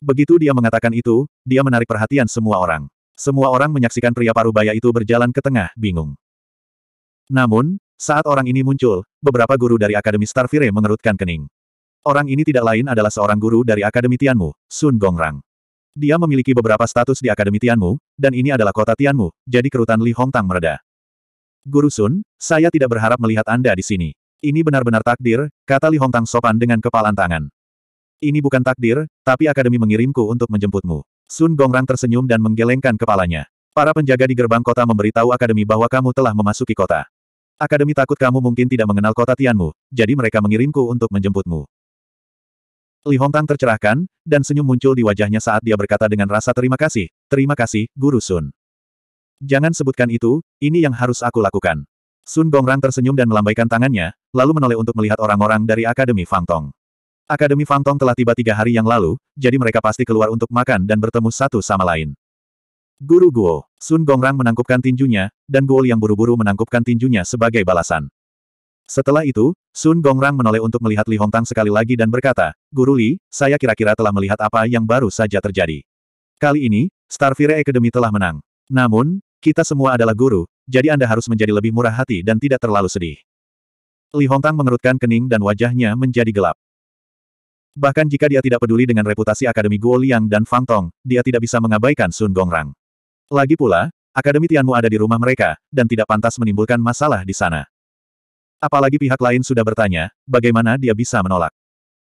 Begitu dia mengatakan itu, dia menarik perhatian semua orang. Semua orang menyaksikan pria parubaya itu berjalan ke tengah, bingung. Namun, saat orang ini muncul, beberapa guru dari Akademi Starfire mengerutkan kening. Orang ini tidak lain adalah seorang guru dari Akademi Tianmu, Sun Gongrang. Dia memiliki beberapa status di Akademi Tianmu, dan ini adalah kota Tianmu, jadi kerutan Li Hongtang mereda. Guru Sun, saya tidak berharap melihat Anda di sini. Ini benar-benar takdir, kata Li Hongtang sopan dengan kepalan tangan. Ini bukan takdir, tapi Akademi mengirimku untuk menjemputmu. Sun Gongrang tersenyum dan menggelengkan kepalanya. Para penjaga di gerbang kota memberitahu Akademi bahwa kamu telah memasuki kota. Akademi takut kamu mungkin tidak mengenal kota Tianmu, jadi mereka mengirimku untuk menjemputmu. Li Hongtang tercerahkan, dan senyum muncul di wajahnya saat dia berkata dengan rasa terima kasih, terima kasih, Guru Sun. Jangan sebutkan itu, ini yang harus aku lakukan. Sun Gongrang tersenyum dan melambaikan tangannya, lalu menoleh untuk melihat orang-orang dari Akademi Fangtong. Akademi Fangtong telah tiba tiga hari yang lalu, jadi mereka pasti keluar untuk makan dan bertemu satu sama lain. Guru Guo, Sun Gongrang menangkupkan tinjunya, dan Guo Liang buru-buru menangkupkan tinjunya sebagai balasan. Setelah itu, Sun Gongrang menoleh untuk melihat Li Hongtang sekali lagi dan berkata, Guru Li, saya kira-kira telah melihat apa yang baru saja terjadi. Kali ini, Starfire Academy telah menang. Namun, kita semua adalah guru, jadi Anda harus menjadi lebih murah hati dan tidak terlalu sedih. Li Hongtang mengerutkan kening dan wajahnya menjadi gelap. Bahkan jika dia tidak peduli dengan reputasi Akademi Guo Liang dan Fang Tong, dia tidak bisa mengabaikan Sun Gongrang. Lagi pula, Akademi Tianmu ada di rumah mereka, dan tidak pantas menimbulkan masalah di sana. Apalagi pihak lain sudah bertanya, bagaimana dia bisa menolak.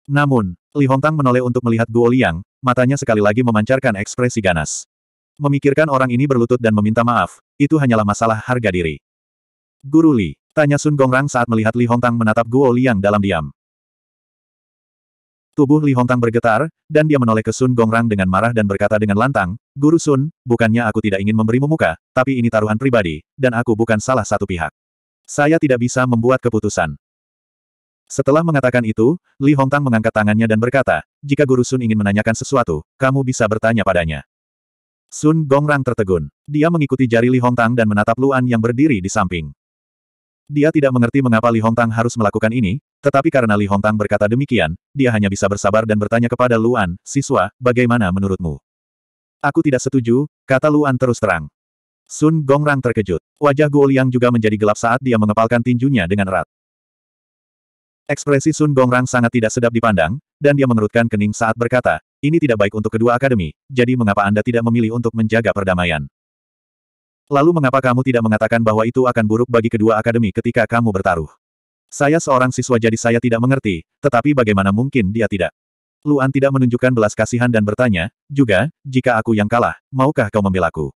Namun, Li Hongtang menoleh untuk melihat Guo Liang, matanya sekali lagi memancarkan ekspresi ganas. Memikirkan orang ini berlutut dan meminta maaf, itu hanyalah masalah harga diri. Guru Li, tanya Sun Gongrang saat melihat Li Hongtang menatap Guo Liang dalam diam. Tubuh Li Hongtang bergetar, dan dia menoleh ke Sun Gongrang dengan marah dan berkata dengan lantang, Guru Sun, bukannya aku tidak ingin memberimu muka, tapi ini taruhan pribadi, dan aku bukan salah satu pihak. Saya tidak bisa membuat keputusan. Setelah mengatakan itu, Li Hongtang mengangkat tangannya dan berkata, jika Guru Sun ingin menanyakan sesuatu, kamu bisa bertanya padanya. Sun Gongrang tertegun. Dia mengikuti jari Li Hongtang dan menatap Luan yang berdiri di samping. Dia tidak mengerti mengapa Li Hongtang harus melakukan ini, tetapi karena Li Hongtang berkata demikian, dia hanya bisa bersabar dan bertanya kepada Luan, siswa, bagaimana menurutmu? Aku tidak setuju, kata Luan terus terang. Sun Gongrang terkejut. Wajah Guo Liang juga menjadi gelap saat dia mengepalkan tinjunya dengan erat. Ekspresi Sun Gongrang sangat tidak sedap dipandang, dan dia mengerutkan kening saat berkata, ini tidak baik untuk kedua akademi, jadi mengapa Anda tidak memilih untuk menjaga perdamaian? Lalu mengapa kamu tidak mengatakan bahwa itu akan buruk bagi kedua akademi ketika kamu bertaruh? Saya seorang siswa jadi saya tidak mengerti, tetapi bagaimana mungkin dia tidak? Luan tidak menunjukkan belas kasihan dan bertanya, juga, jika aku yang kalah, maukah kau membelaku?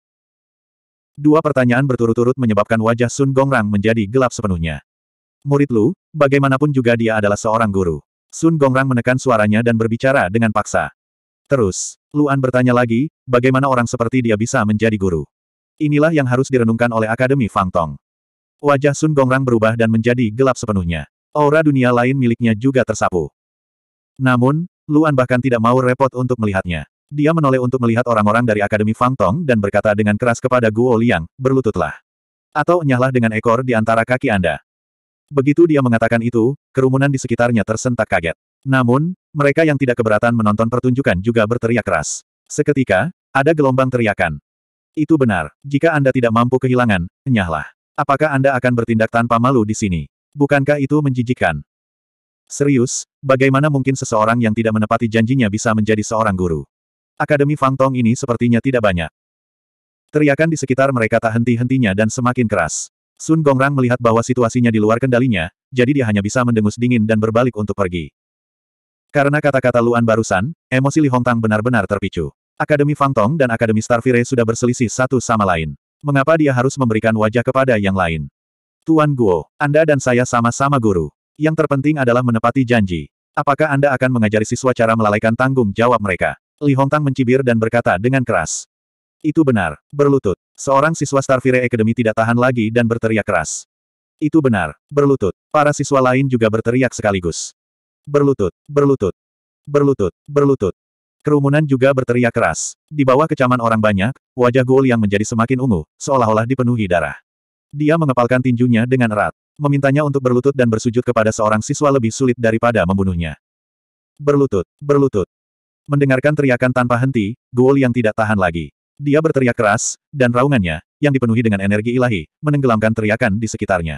Dua pertanyaan berturut-turut menyebabkan wajah Sun Gongrang menjadi gelap sepenuhnya. Murid Lu, bagaimanapun juga dia adalah seorang guru. Sun Gongrang menekan suaranya dan berbicara dengan paksa. Terus, Luan bertanya lagi, bagaimana orang seperti dia bisa menjadi guru? Inilah yang harus direnungkan oleh Akademi Fang Tong. Wajah Sun Gongrang berubah dan menjadi gelap sepenuhnya. Aura dunia lain miliknya juga tersapu. Namun, Luan bahkan tidak mau repot untuk melihatnya. Dia menoleh untuk melihat orang-orang dari Akademi Fang Tong dan berkata dengan keras kepada Guo Liang, berlututlah. Atau nyahlah dengan ekor di antara kaki Anda. Begitu dia mengatakan itu, kerumunan di sekitarnya tersentak kaget. Namun, mereka yang tidak keberatan menonton pertunjukan juga berteriak keras. Seketika, ada gelombang teriakan. Itu benar, jika Anda tidak mampu kehilangan, nyahlah. Apakah Anda akan bertindak tanpa malu di sini? Bukankah itu menjijikkan? Serius, bagaimana mungkin seseorang yang tidak menepati janjinya bisa menjadi seorang guru? Akademi Fang Tong ini sepertinya tidak banyak. Teriakan di sekitar mereka tak henti-hentinya dan semakin keras. Sun Gongrang melihat bahwa situasinya di luar kendalinya, jadi dia hanya bisa mendengus dingin dan berbalik untuk pergi. Karena kata-kata Luan barusan, emosi Li Hongtang benar-benar terpicu. Akademi Fang Tong dan Akademi Starfire sudah berselisih satu sama lain. Mengapa dia harus memberikan wajah kepada yang lain? Tuan Guo, Anda dan saya sama-sama guru. Yang terpenting adalah menepati janji. Apakah Anda akan mengajari siswa cara melalaikan tanggung jawab mereka? Li Hongtang mencibir dan berkata dengan keras. Itu benar, berlutut. Seorang siswa Starfire Academy tidak tahan lagi dan berteriak keras. Itu benar, berlutut. Para siswa lain juga berteriak sekaligus. Berlutut, berlutut, berlutut, berlutut. Kerumunan juga berteriak keras. Di bawah kecaman orang banyak, wajah Guo yang menjadi semakin ungu, seolah-olah dipenuhi darah. Dia mengepalkan tinjunya dengan erat. Memintanya untuk berlutut dan bersujud kepada seorang siswa lebih sulit daripada membunuhnya. Berlutut, berlutut, Mendengarkan teriakan tanpa henti, Guol yang tidak tahan lagi. Dia berteriak keras, dan raungannya, yang dipenuhi dengan energi ilahi, menenggelamkan teriakan di sekitarnya.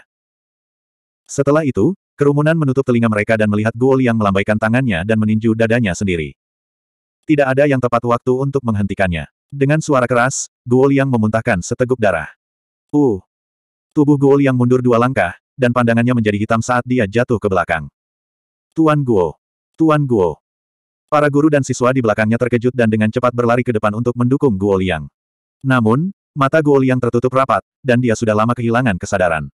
Setelah itu, kerumunan menutup telinga mereka dan melihat Guol yang melambaikan tangannya dan meninju dadanya sendiri. Tidak ada yang tepat waktu untuk menghentikannya. Dengan suara keras, Guol yang memuntahkan seteguk darah. Uh! Tubuh Guol yang mundur dua langkah, dan pandangannya menjadi hitam saat dia jatuh ke belakang. Tuan Guo! Tuan Guo! Para guru dan siswa di belakangnya terkejut dan dengan cepat berlari ke depan untuk mendukung Guo Liang. Namun, mata Guo Liang tertutup rapat, dan dia sudah lama kehilangan kesadaran.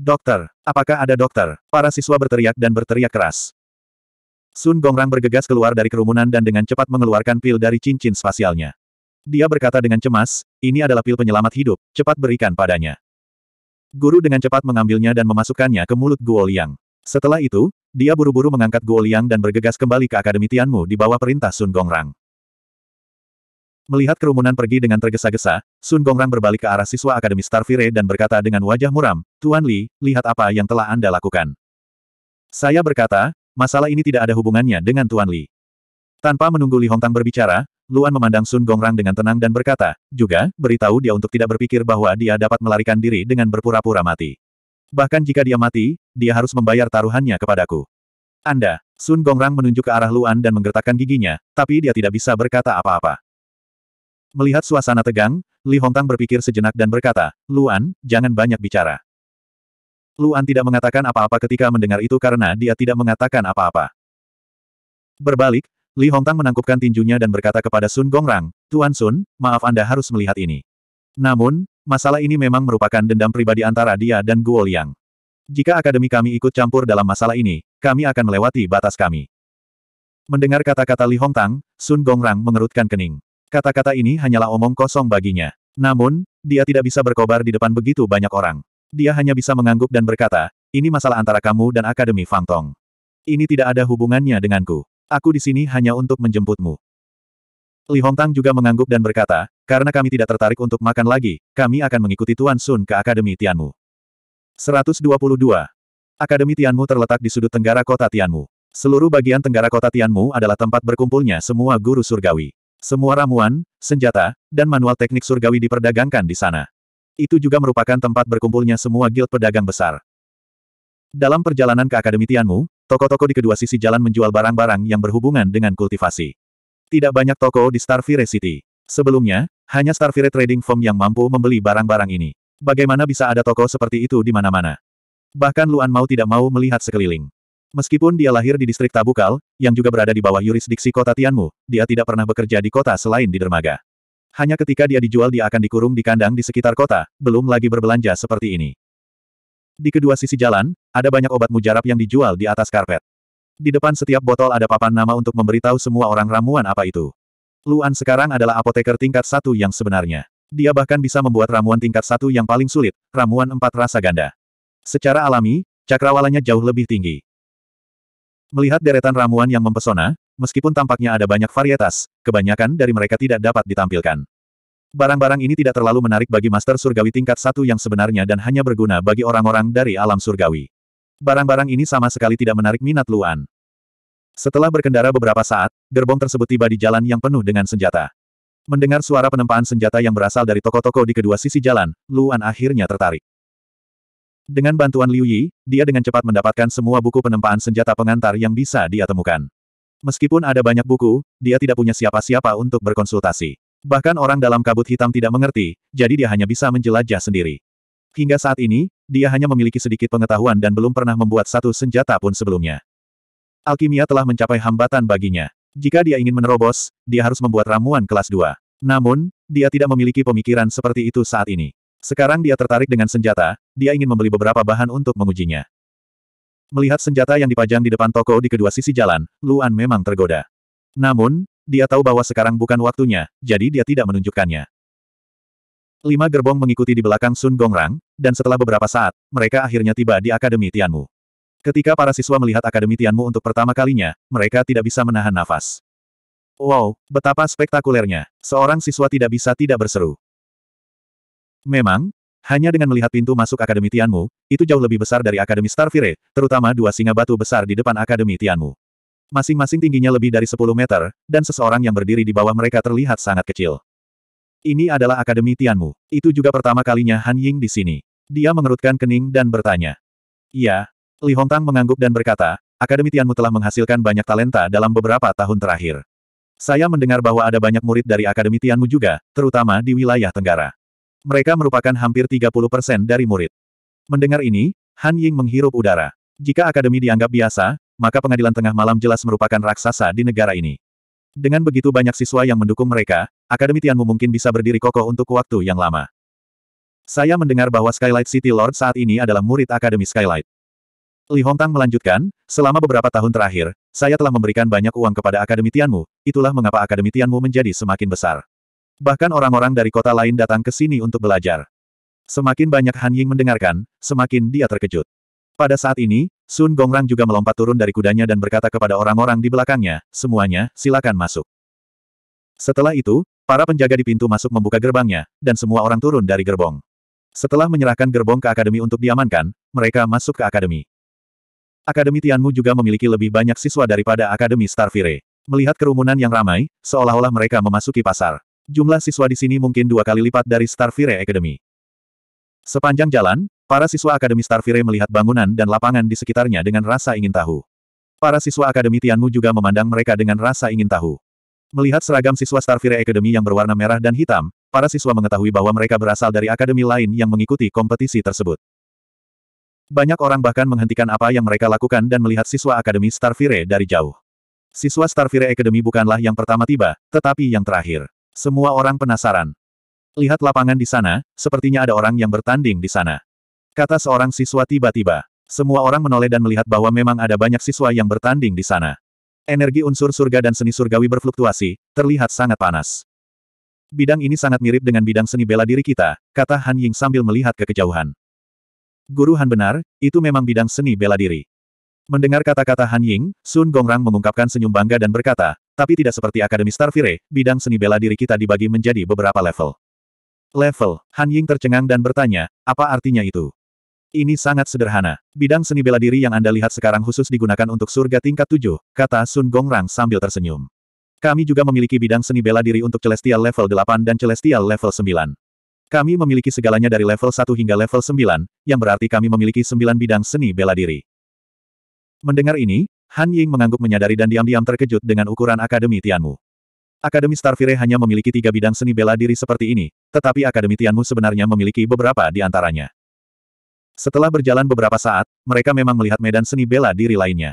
Dokter, apakah ada dokter? Para siswa berteriak dan berteriak keras. Sun Gongrang bergegas keluar dari kerumunan dan dengan cepat mengeluarkan pil dari cincin spasialnya. Dia berkata dengan cemas, ini adalah pil penyelamat hidup, cepat berikan padanya. Guru dengan cepat mengambilnya dan memasukkannya ke mulut Guo Liang. Setelah itu, dia buru-buru mengangkat Guo Liang dan bergegas kembali ke Akademi Tianmu di bawah perintah Sun Gongrang. Melihat kerumunan pergi dengan tergesa-gesa, Sun Gongrang berbalik ke arah siswa Akademi Starfire dan berkata dengan wajah muram, Tuan Li, lihat apa yang telah Anda lakukan. Saya berkata, masalah ini tidak ada hubungannya dengan Tuan Li. Tanpa menunggu Li Hongtang berbicara, Luan memandang Sun Gongrang dengan tenang dan berkata, juga, beritahu dia untuk tidak berpikir bahwa dia dapat melarikan diri dengan berpura-pura mati. Bahkan jika dia mati, dia harus membayar taruhannya kepadaku. Anda, Sun Gongrang menunjuk ke arah Luan dan menggertakkan giginya, tapi dia tidak bisa berkata apa-apa. Melihat suasana tegang, Li Hongtang berpikir sejenak dan berkata, Luan, jangan banyak bicara. Luan tidak mengatakan apa-apa ketika mendengar itu karena dia tidak mengatakan apa-apa. Berbalik, Li Hongtang menangkupkan tinjunya dan berkata kepada Sun Gongrang, Tuan Sun, maaf Anda harus melihat ini. Namun, Masalah ini memang merupakan dendam pribadi antara dia dan Guo Liang. Jika akademi kami ikut campur dalam masalah ini, kami akan melewati batas kami. Mendengar kata-kata Li Hong Tang, Sun Gong Rang mengerutkan kening. Kata-kata ini hanyalah omong kosong baginya. Namun, dia tidak bisa berkobar di depan begitu banyak orang. Dia hanya bisa mengangguk dan berkata, ini masalah antara kamu dan Akademi Fang Tong. Ini tidak ada hubungannya denganku. Aku di sini hanya untuk menjemputmu. Li Hong Tang juga mengangguk dan berkata, karena kami tidak tertarik untuk makan lagi, kami akan mengikuti Tuan Sun ke Akademi Tianmu. 122. Akademi Tianmu terletak di sudut tenggara kota Tianmu. Seluruh bagian tenggara kota Tianmu adalah tempat berkumpulnya semua guru surgawi. Semua ramuan, senjata, dan manual teknik surgawi diperdagangkan di sana. Itu juga merupakan tempat berkumpulnya semua guild pedagang besar. Dalam perjalanan ke Akademi Tianmu, toko-toko di kedua sisi jalan menjual barang-barang yang berhubungan dengan kultivasi. Tidak banyak toko di Starfire City. Sebelumnya, hanya Starfire Trading Firm yang mampu membeli barang-barang ini. Bagaimana bisa ada toko seperti itu di mana-mana? Bahkan Luan mau tidak mau melihat sekeliling. Meskipun dia lahir di distrik Tabukal, yang juga berada di bawah yurisdiksi kota Tianmu, dia tidak pernah bekerja di kota selain di dermaga. Hanya ketika dia dijual dia akan dikurung di kandang di sekitar kota, belum lagi berbelanja seperti ini. Di kedua sisi jalan, ada banyak obat mujarab yang dijual di atas karpet. Di depan setiap botol ada papan nama untuk memberitahu semua orang ramuan apa itu. Luan sekarang adalah apoteker tingkat satu yang sebenarnya. Dia bahkan bisa membuat ramuan tingkat satu yang paling sulit, ramuan empat rasa ganda. Secara alami, cakrawalanya jauh lebih tinggi. Melihat deretan ramuan yang mempesona, meskipun tampaknya ada banyak varietas, kebanyakan dari mereka tidak dapat ditampilkan. Barang-barang ini tidak terlalu menarik bagi Master Surgawi tingkat satu yang sebenarnya dan hanya berguna bagi orang-orang dari alam surgawi. Barang-barang ini sama sekali tidak menarik minat Luan. Setelah berkendara beberapa saat, gerbong tersebut tiba di jalan yang penuh dengan senjata. Mendengar suara penempaan senjata yang berasal dari toko-toko di kedua sisi jalan, Luan akhirnya tertarik. Dengan bantuan Liu Yi, dia dengan cepat mendapatkan semua buku penempaan senjata pengantar yang bisa dia temukan. Meskipun ada banyak buku, dia tidak punya siapa-siapa untuk berkonsultasi. Bahkan orang dalam kabut hitam tidak mengerti, jadi dia hanya bisa menjelajah sendiri. Hingga saat ini, dia hanya memiliki sedikit pengetahuan dan belum pernah membuat satu senjata pun sebelumnya. Alkimia telah mencapai hambatan baginya. Jika dia ingin menerobos, dia harus membuat ramuan kelas 2. Namun, dia tidak memiliki pemikiran seperti itu saat ini. Sekarang dia tertarik dengan senjata, dia ingin membeli beberapa bahan untuk mengujinya. Melihat senjata yang dipajang di depan toko di kedua sisi jalan, Luan memang tergoda. Namun, dia tahu bahwa sekarang bukan waktunya, jadi dia tidak menunjukkannya. Lima gerbong mengikuti di belakang Sun Gongrang, dan setelah beberapa saat, mereka akhirnya tiba di Akademi Tianmu. Ketika para siswa melihat akademi Tianmu untuk pertama kalinya, mereka tidak bisa menahan nafas. Wow, betapa spektakulernya. Seorang siswa tidak bisa tidak berseru. Memang, hanya dengan melihat pintu masuk Akademi Tianmu, itu jauh lebih besar dari Akademi Starfire, terutama dua singa batu besar di depan Akademi Tianmu. Masing-masing tingginya lebih dari 10 meter, dan seseorang yang berdiri di bawah mereka terlihat sangat kecil. Ini adalah Akademi Tianmu. Itu juga pertama kalinya Han Ying di sini. Dia mengerutkan kening dan bertanya. Ya, Li Hongtang mengangguk dan berkata, Akademi Tianmu telah menghasilkan banyak talenta dalam beberapa tahun terakhir. Saya mendengar bahwa ada banyak murid dari Akademi Tianmu juga, terutama di wilayah Tenggara. Mereka merupakan hampir 30% dari murid. Mendengar ini, Han Ying menghirup udara. Jika Akademi dianggap biasa, maka pengadilan tengah malam jelas merupakan raksasa di negara ini. Dengan begitu banyak siswa yang mendukung mereka, Akademi Tianmu mungkin bisa berdiri kokoh untuk waktu yang lama. Saya mendengar bahwa Skylight City Lord saat ini adalah murid Akademi Skylight. Li Hongtang melanjutkan, selama beberapa tahun terakhir, saya telah memberikan banyak uang kepada Akademi Tianmu, itulah mengapa Akademi Tianmu menjadi semakin besar. Bahkan orang-orang dari kota lain datang ke sini untuk belajar. Semakin banyak Han Ying mendengarkan, semakin dia terkejut. Pada saat ini, Sun Gongrang juga melompat turun dari kudanya dan berkata kepada orang-orang di belakangnya, semuanya, silakan masuk. Setelah itu, para penjaga di pintu masuk membuka gerbangnya, dan semua orang turun dari gerbong. Setelah menyerahkan gerbong ke akademi untuk diamankan, mereka masuk ke akademi. Akademi Tianmu juga memiliki lebih banyak siswa daripada Akademi Starfire. Melihat kerumunan yang ramai, seolah-olah mereka memasuki pasar. Jumlah siswa di sini mungkin dua kali lipat dari Starfire Academy. Sepanjang jalan, para siswa Akademi Starfire melihat bangunan dan lapangan di sekitarnya dengan rasa ingin tahu. Para siswa Akademi Tianmu juga memandang mereka dengan rasa ingin tahu. Melihat seragam siswa Starfire Academy yang berwarna merah dan hitam, para siswa mengetahui bahwa mereka berasal dari akademi lain yang mengikuti kompetisi tersebut. Banyak orang bahkan menghentikan apa yang mereka lakukan dan melihat siswa Akademi Starfire dari jauh. Siswa Starfire Academy bukanlah yang pertama tiba, tetapi yang terakhir. Semua orang penasaran. Lihat lapangan di sana, sepertinya ada orang yang bertanding di sana. Kata seorang siswa tiba-tiba. Semua orang menoleh dan melihat bahwa memang ada banyak siswa yang bertanding di sana. Energi unsur surga dan seni surgawi berfluktuasi, terlihat sangat panas. Bidang ini sangat mirip dengan bidang seni bela diri kita, kata Han Ying sambil melihat ke kejauhan. Guru Han benar, itu memang bidang seni bela diri. Mendengar kata-kata Han Ying, Sun Gongrang mengungkapkan senyum bangga dan berkata, tapi tidak seperti Akademi Starfire, bidang seni bela diri kita dibagi menjadi beberapa level. Level, Han Ying tercengang dan bertanya, apa artinya itu? Ini sangat sederhana. Bidang seni bela diri yang Anda lihat sekarang khusus digunakan untuk surga tingkat 7, kata Sun Gongrang sambil tersenyum. Kami juga memiliki bidang seni bela diri untuk Celestial Level 8 dan Celestial Level 9. Kami memiliki segalanya dari level 1 hingga level 9, yang berarti kami memiliki 9 bidang seni bela diri. Mendengar ini, Han Ying mengangguk menyadari dan diam-diam terkejut dengan ukuran Akademi Tianmu. Akademi Starfire hanya memiliki tiga bidang seni bela diri seperti ini, tetapi Akademi Tianmu sebenarnya memiliki beberapa di antaranya. Setelah berjalan beberapa saat, mereka memang melihat medan seni bela diri lainnya.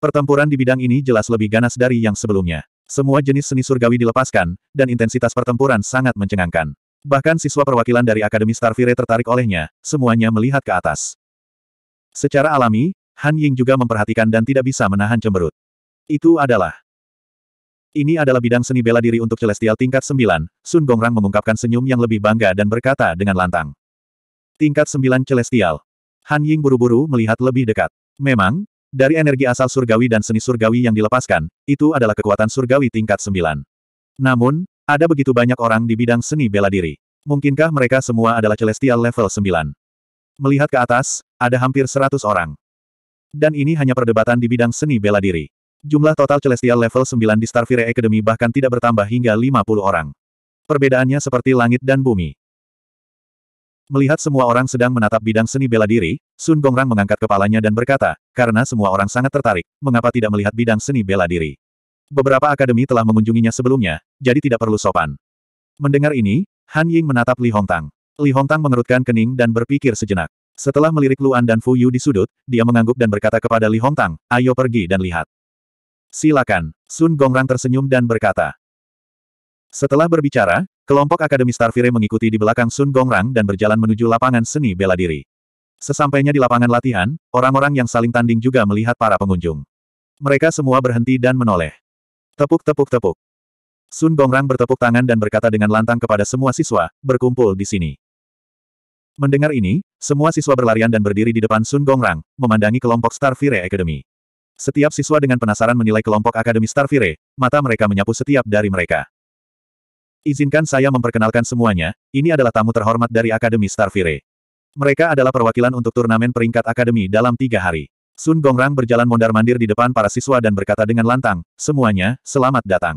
Pertempuran di bidang ini jelas lebih ganas dari yang sebelumnya. Semua jenis seni surgawi dilepaskan, dan intensitas pertempuran sangat mencengangkan. Bahkan siswa perwakilan dari Akademi Starfire tertarik olehnya, semuanya melihat ke atas. Secara alami, Han Ying juga memperhatikan dan tidak bisa menahan cemberut. Itu adalah ini adalah bidang seni bela diri untuk Celestial tingkat 9. Sun Gongrang mengungkapkan senyum yang lebih bangga dan berkata dengan lantang. Tingkat 9 Celestial. Han Ying buru-buru melihat lebih dekat. Memang, dari energi asal surgawi dan seni surgawi yang dilepaskan, itu adalah kekuatan surgawi tingkat 9. Namun, ada begitu banyak orang di bidang seni bela diri. Mungkinkah mereka semua adalah Celestial level 9? Melihat ke atas, ada hampir 100 orang. Dan ini hanya perdebatan di bidang seni bela diri. Jumlah total Celestial level 9 di Starfire Academy bahkan tidak bertambah hingga 50 orang. Perbedaannya seperti langit dan bumi. Melihat semua orang sedang menatap bidang seni bela diri, Sun Gongrang mengangkat kepalanya dan berkata, karena semua orang sangat tertarik, mengapa tidak melihat bidang seni bela diri? Beberapa akademi telah mengunjunginya sebelumnya, jadi tidak perlu sopan. Mendengar ini, Han Ying menatap Li Hongtang. Li Hongtang mengerutkan kening dan berpikir sejenak. Setelah melirik Luan dan Fu Yu di sudut, dia mengangguk dan berkata kepada Li Hongtang, ayo pergi dan lihat. Silakan. Sun Gongrang tersenyum dan berkata. Setelah berbicara, kelompok Akademi Starfire mengikuti di belakang Sun Gongrang dan berjalan menuju lapangan seni bela diri. Sesampainya di lapangan latihan, orang-orang yang saling tanding juga melihat para pengunjung. Mereka semua berhenti dan menoleh. Tepuk-tepuk-tepuk. Sun Gongrang bertepuk tangan dan berkata dengan lantang kepada semua siswa, berkumpul di sini. Mendengar ini, semua siswa berlarian dan berdiri di depan Sun Gongrang, memandangi kelompok Starfire Academy. Setiap siswa dengan penasaran menilai kelompok Akademi Starfire, mata mereka menyapu setiap dari mereka. Izinkan saya memperkenalkan semuanya, ini adalah tamu terhormat dari Akademi Starfire. Mereka adalah perwakilan untuk turnamen peringkat Akademi dalam tiga hari. Sun Gongrang berjalan mondar-mandir di depan para siswa dan berkata dengan lantang, semuanya, selamat datang.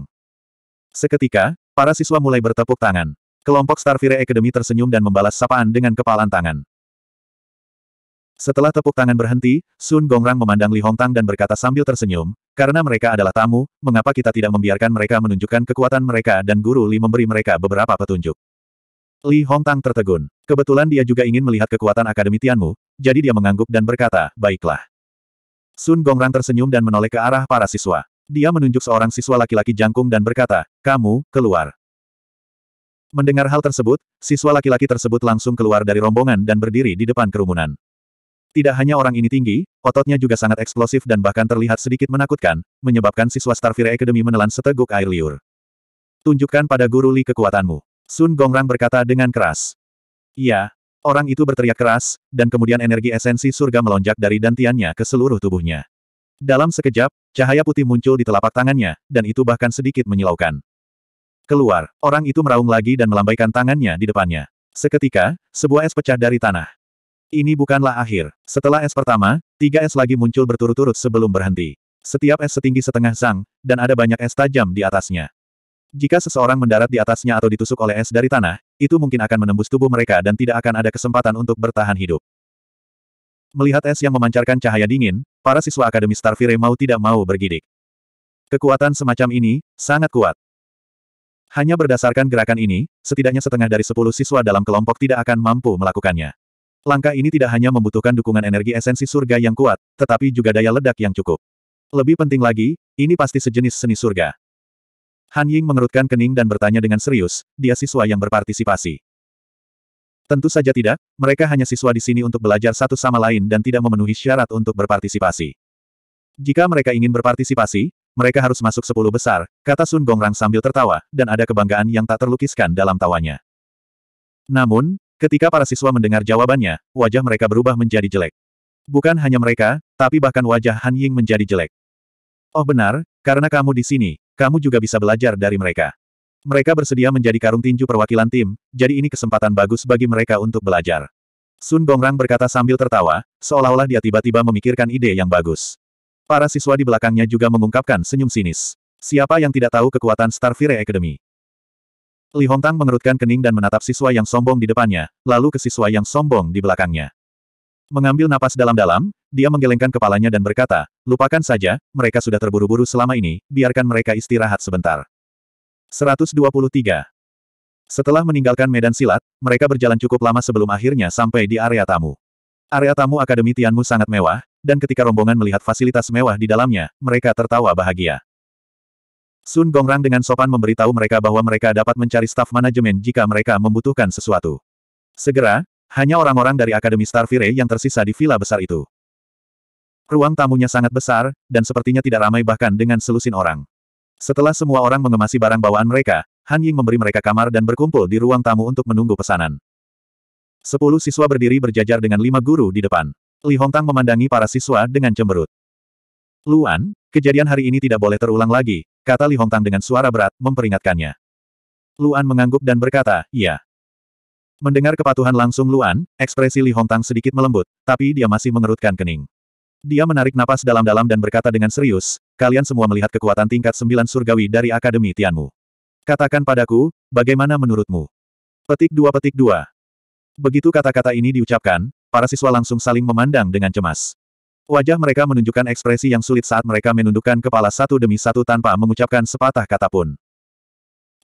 Seketika, para siswa mulai bertepuk tangan. Kelompok Starfire Academy tersenyum dan membalas sapaan dengan kepalan tangan. Setelah tepuk tangan berhenti, Sun Gongrang memandang Li Hongtang dan berkata sambil tersenyum, karena mereka adalah tamu, mengapa kita tidak membiarkan mereka menunjukkan kekuatan mereka dan guru Li memberi mereka beberapa petunjuk. Li Hongtang tertegun. Kebetulan dia juga ingin melihat kekuatan Akademi Tianmu, jadi dia mengangguk dan berkata, baiklah. Sun Gongran tersenyum dan menoleh ke arah para siswa. Dia menunjuk seorang siswa laki-laki jangkung dan berkata, kamu, keluar. Mendengar hal tersebut, siswa laki-laki tersebut langsung keluar dari rombongan dan berdiri di depan kerumunan. Tidak hanya orang ini tinggi, ototnya juga sangat eksplosif dan bahkan terlihat sedikit menakutkan, menyebabkan siswa Starfire Academy menelan seteguk air liur. Tunjukkan pada guru Li kekuatanmu. Sun Gongran berkata dengan keras. Iya, Orang itu berteriak keras, dan kemudian energi esensi surga melonjak dari dantiannya ke seluruh tubuhnya. Dalam sekejap, cahaya putih muncul di telapak tangannya, dan itu bahkan sedikit menyilaukan. Keluar, orang itu meraung lagi dan melambaikan tangannya di depannya. Seketika, sebuah es pecah dari tanah. Ini bukanlah akhir. Setelah es pertama, tiga es lagi muncul berturut-turut sebelum berhenti. Setiap es setinggi setengah sang, dan ada banyak es tajam di atasnya. Jika seseorang mendarat di atasnya atau ditusuk oleh es dari tanah, itu mungkin akan menembus tubuh mereka dan tidak akan ada kesempatan untuk bertahan hidup. Melihat es yang memancarkan cahaya dingin, para siswa Akademi Starfire mau tidak mau bergidik. Kekuatan semacam ini, sangat kuat. Hanya berdasarkan gerakan ini, setidaknya setengah dari sepuluh siswa dalam kelompok tidak akan mampu melakukannya. Langkah ini tidak hanya membutuhkan dukungan energi esensi surga yang kuat, tetapi juga daya ledak yang cukup. Lebih penting lagi, ini pasti sejenis seni surga. Han Ying mengerutkan kening dan bertanya dengan serius, dia siswa yang berpartisipasi. Tentu saja tidak, mereka hanya siswa di sini untuk belajar satu sama lain dan tidak memenuhi syarat untuk berpartisipasi. Jika mereka ingin berpartisipasi, mereka harus masuk sepuluh besar, kata Sun Gongrang sambil tertawa, dan ada kebanggaan yang tak terlukiskan dalam tawanya. Namun, ketika para siswa mendengar jawabannya, wajah mereka berubah menjadi jelek. Bukan hanya mereka, tapi bahkan wajah Han Ying menjadi jelek. Oh benar, karena kamu di sini, kamu juga bisa belajar dari mereka. Mereka bersedia menjadi karung tinju perwakilan tim, jadi ini kesempatan bagus bagi mereka untuk belajar. Sun Gongrang berkata sambil tertawa, seolah-olah dia tiba-tiba memikirkan ide yang bagus. Para siswa di belakangnya juga mengungkapkan senyum sinis. Siapa yang tidak tahu kekuatan Starfire Academy? Li Hongtang mengerutkan kening dan menatap siswa yang sombong di depannya, lalu ke siswa yang sombong di belakangnya. Mengambil napas dalam-dalam, dia menggelengkan kepalanya dan berkata, Lupakan saja, mereka sudah terburu-buru selama ini, biarkan mereka istirahat sebentar. 123. Setelah meninggalkan medan silat, mereka berjalan cukup lama sebelum akhirnya sampai di area tamu. Area tamu Akademi Tianmu sangat mewah, dan ketika rombongan melihat fasilitas mewah di dalamnya, mereka tertawa bahagia. Sun Gongrang dengan sopan memberitahu mereka bahwa mereka dapat mencari staf manajemen jika mereka membutuhkan sesuatu. Segera, hanya orang-orang dari Akademi Starfire yang tersisa di villa besar itu. Ruang tamunya sangat besar, dan sepertinya tidak ramai bahkan dengan selusin orang. Setelah semua orang mengemasi barang bawaan mereka, Han Ying memberi mereka kamar dan berkumpul di ruang tamu untuk menunggu pesanan. Sepuluh siswa berdiri berjajar dengan lima guru di depan. Li Hongtang memandangi para siswa dengan cemberut. Luan, kejadian hari ini tidak boleh terulang lagi, kata Li Hongtang dengan suara berat, memperingatkannya. Luan mengangguk dan berkata, iya. Mendengar kepatuhan langsung Luan, ekspresi Li Hongtang sedikit melembut, tapi dia masih mengerutkan kening. Dia menarik napas dalam-dalam dan berkata dengan serius, kalian semua melihat kekuatan tingkat sembilan surgawi dari Akademi Tianmu. Katakan padaku, bagaimana menurutmu? Petik dua petik dua. Begitu kata-kata ini diucapkan, para siswa langsung saling memandang dengan cemas. Wajah mereka menunjukkan ekspresi yang sulit saat mereka menundukkan kepala satu demi satu tanpa mengucapkan sepatah kata pun.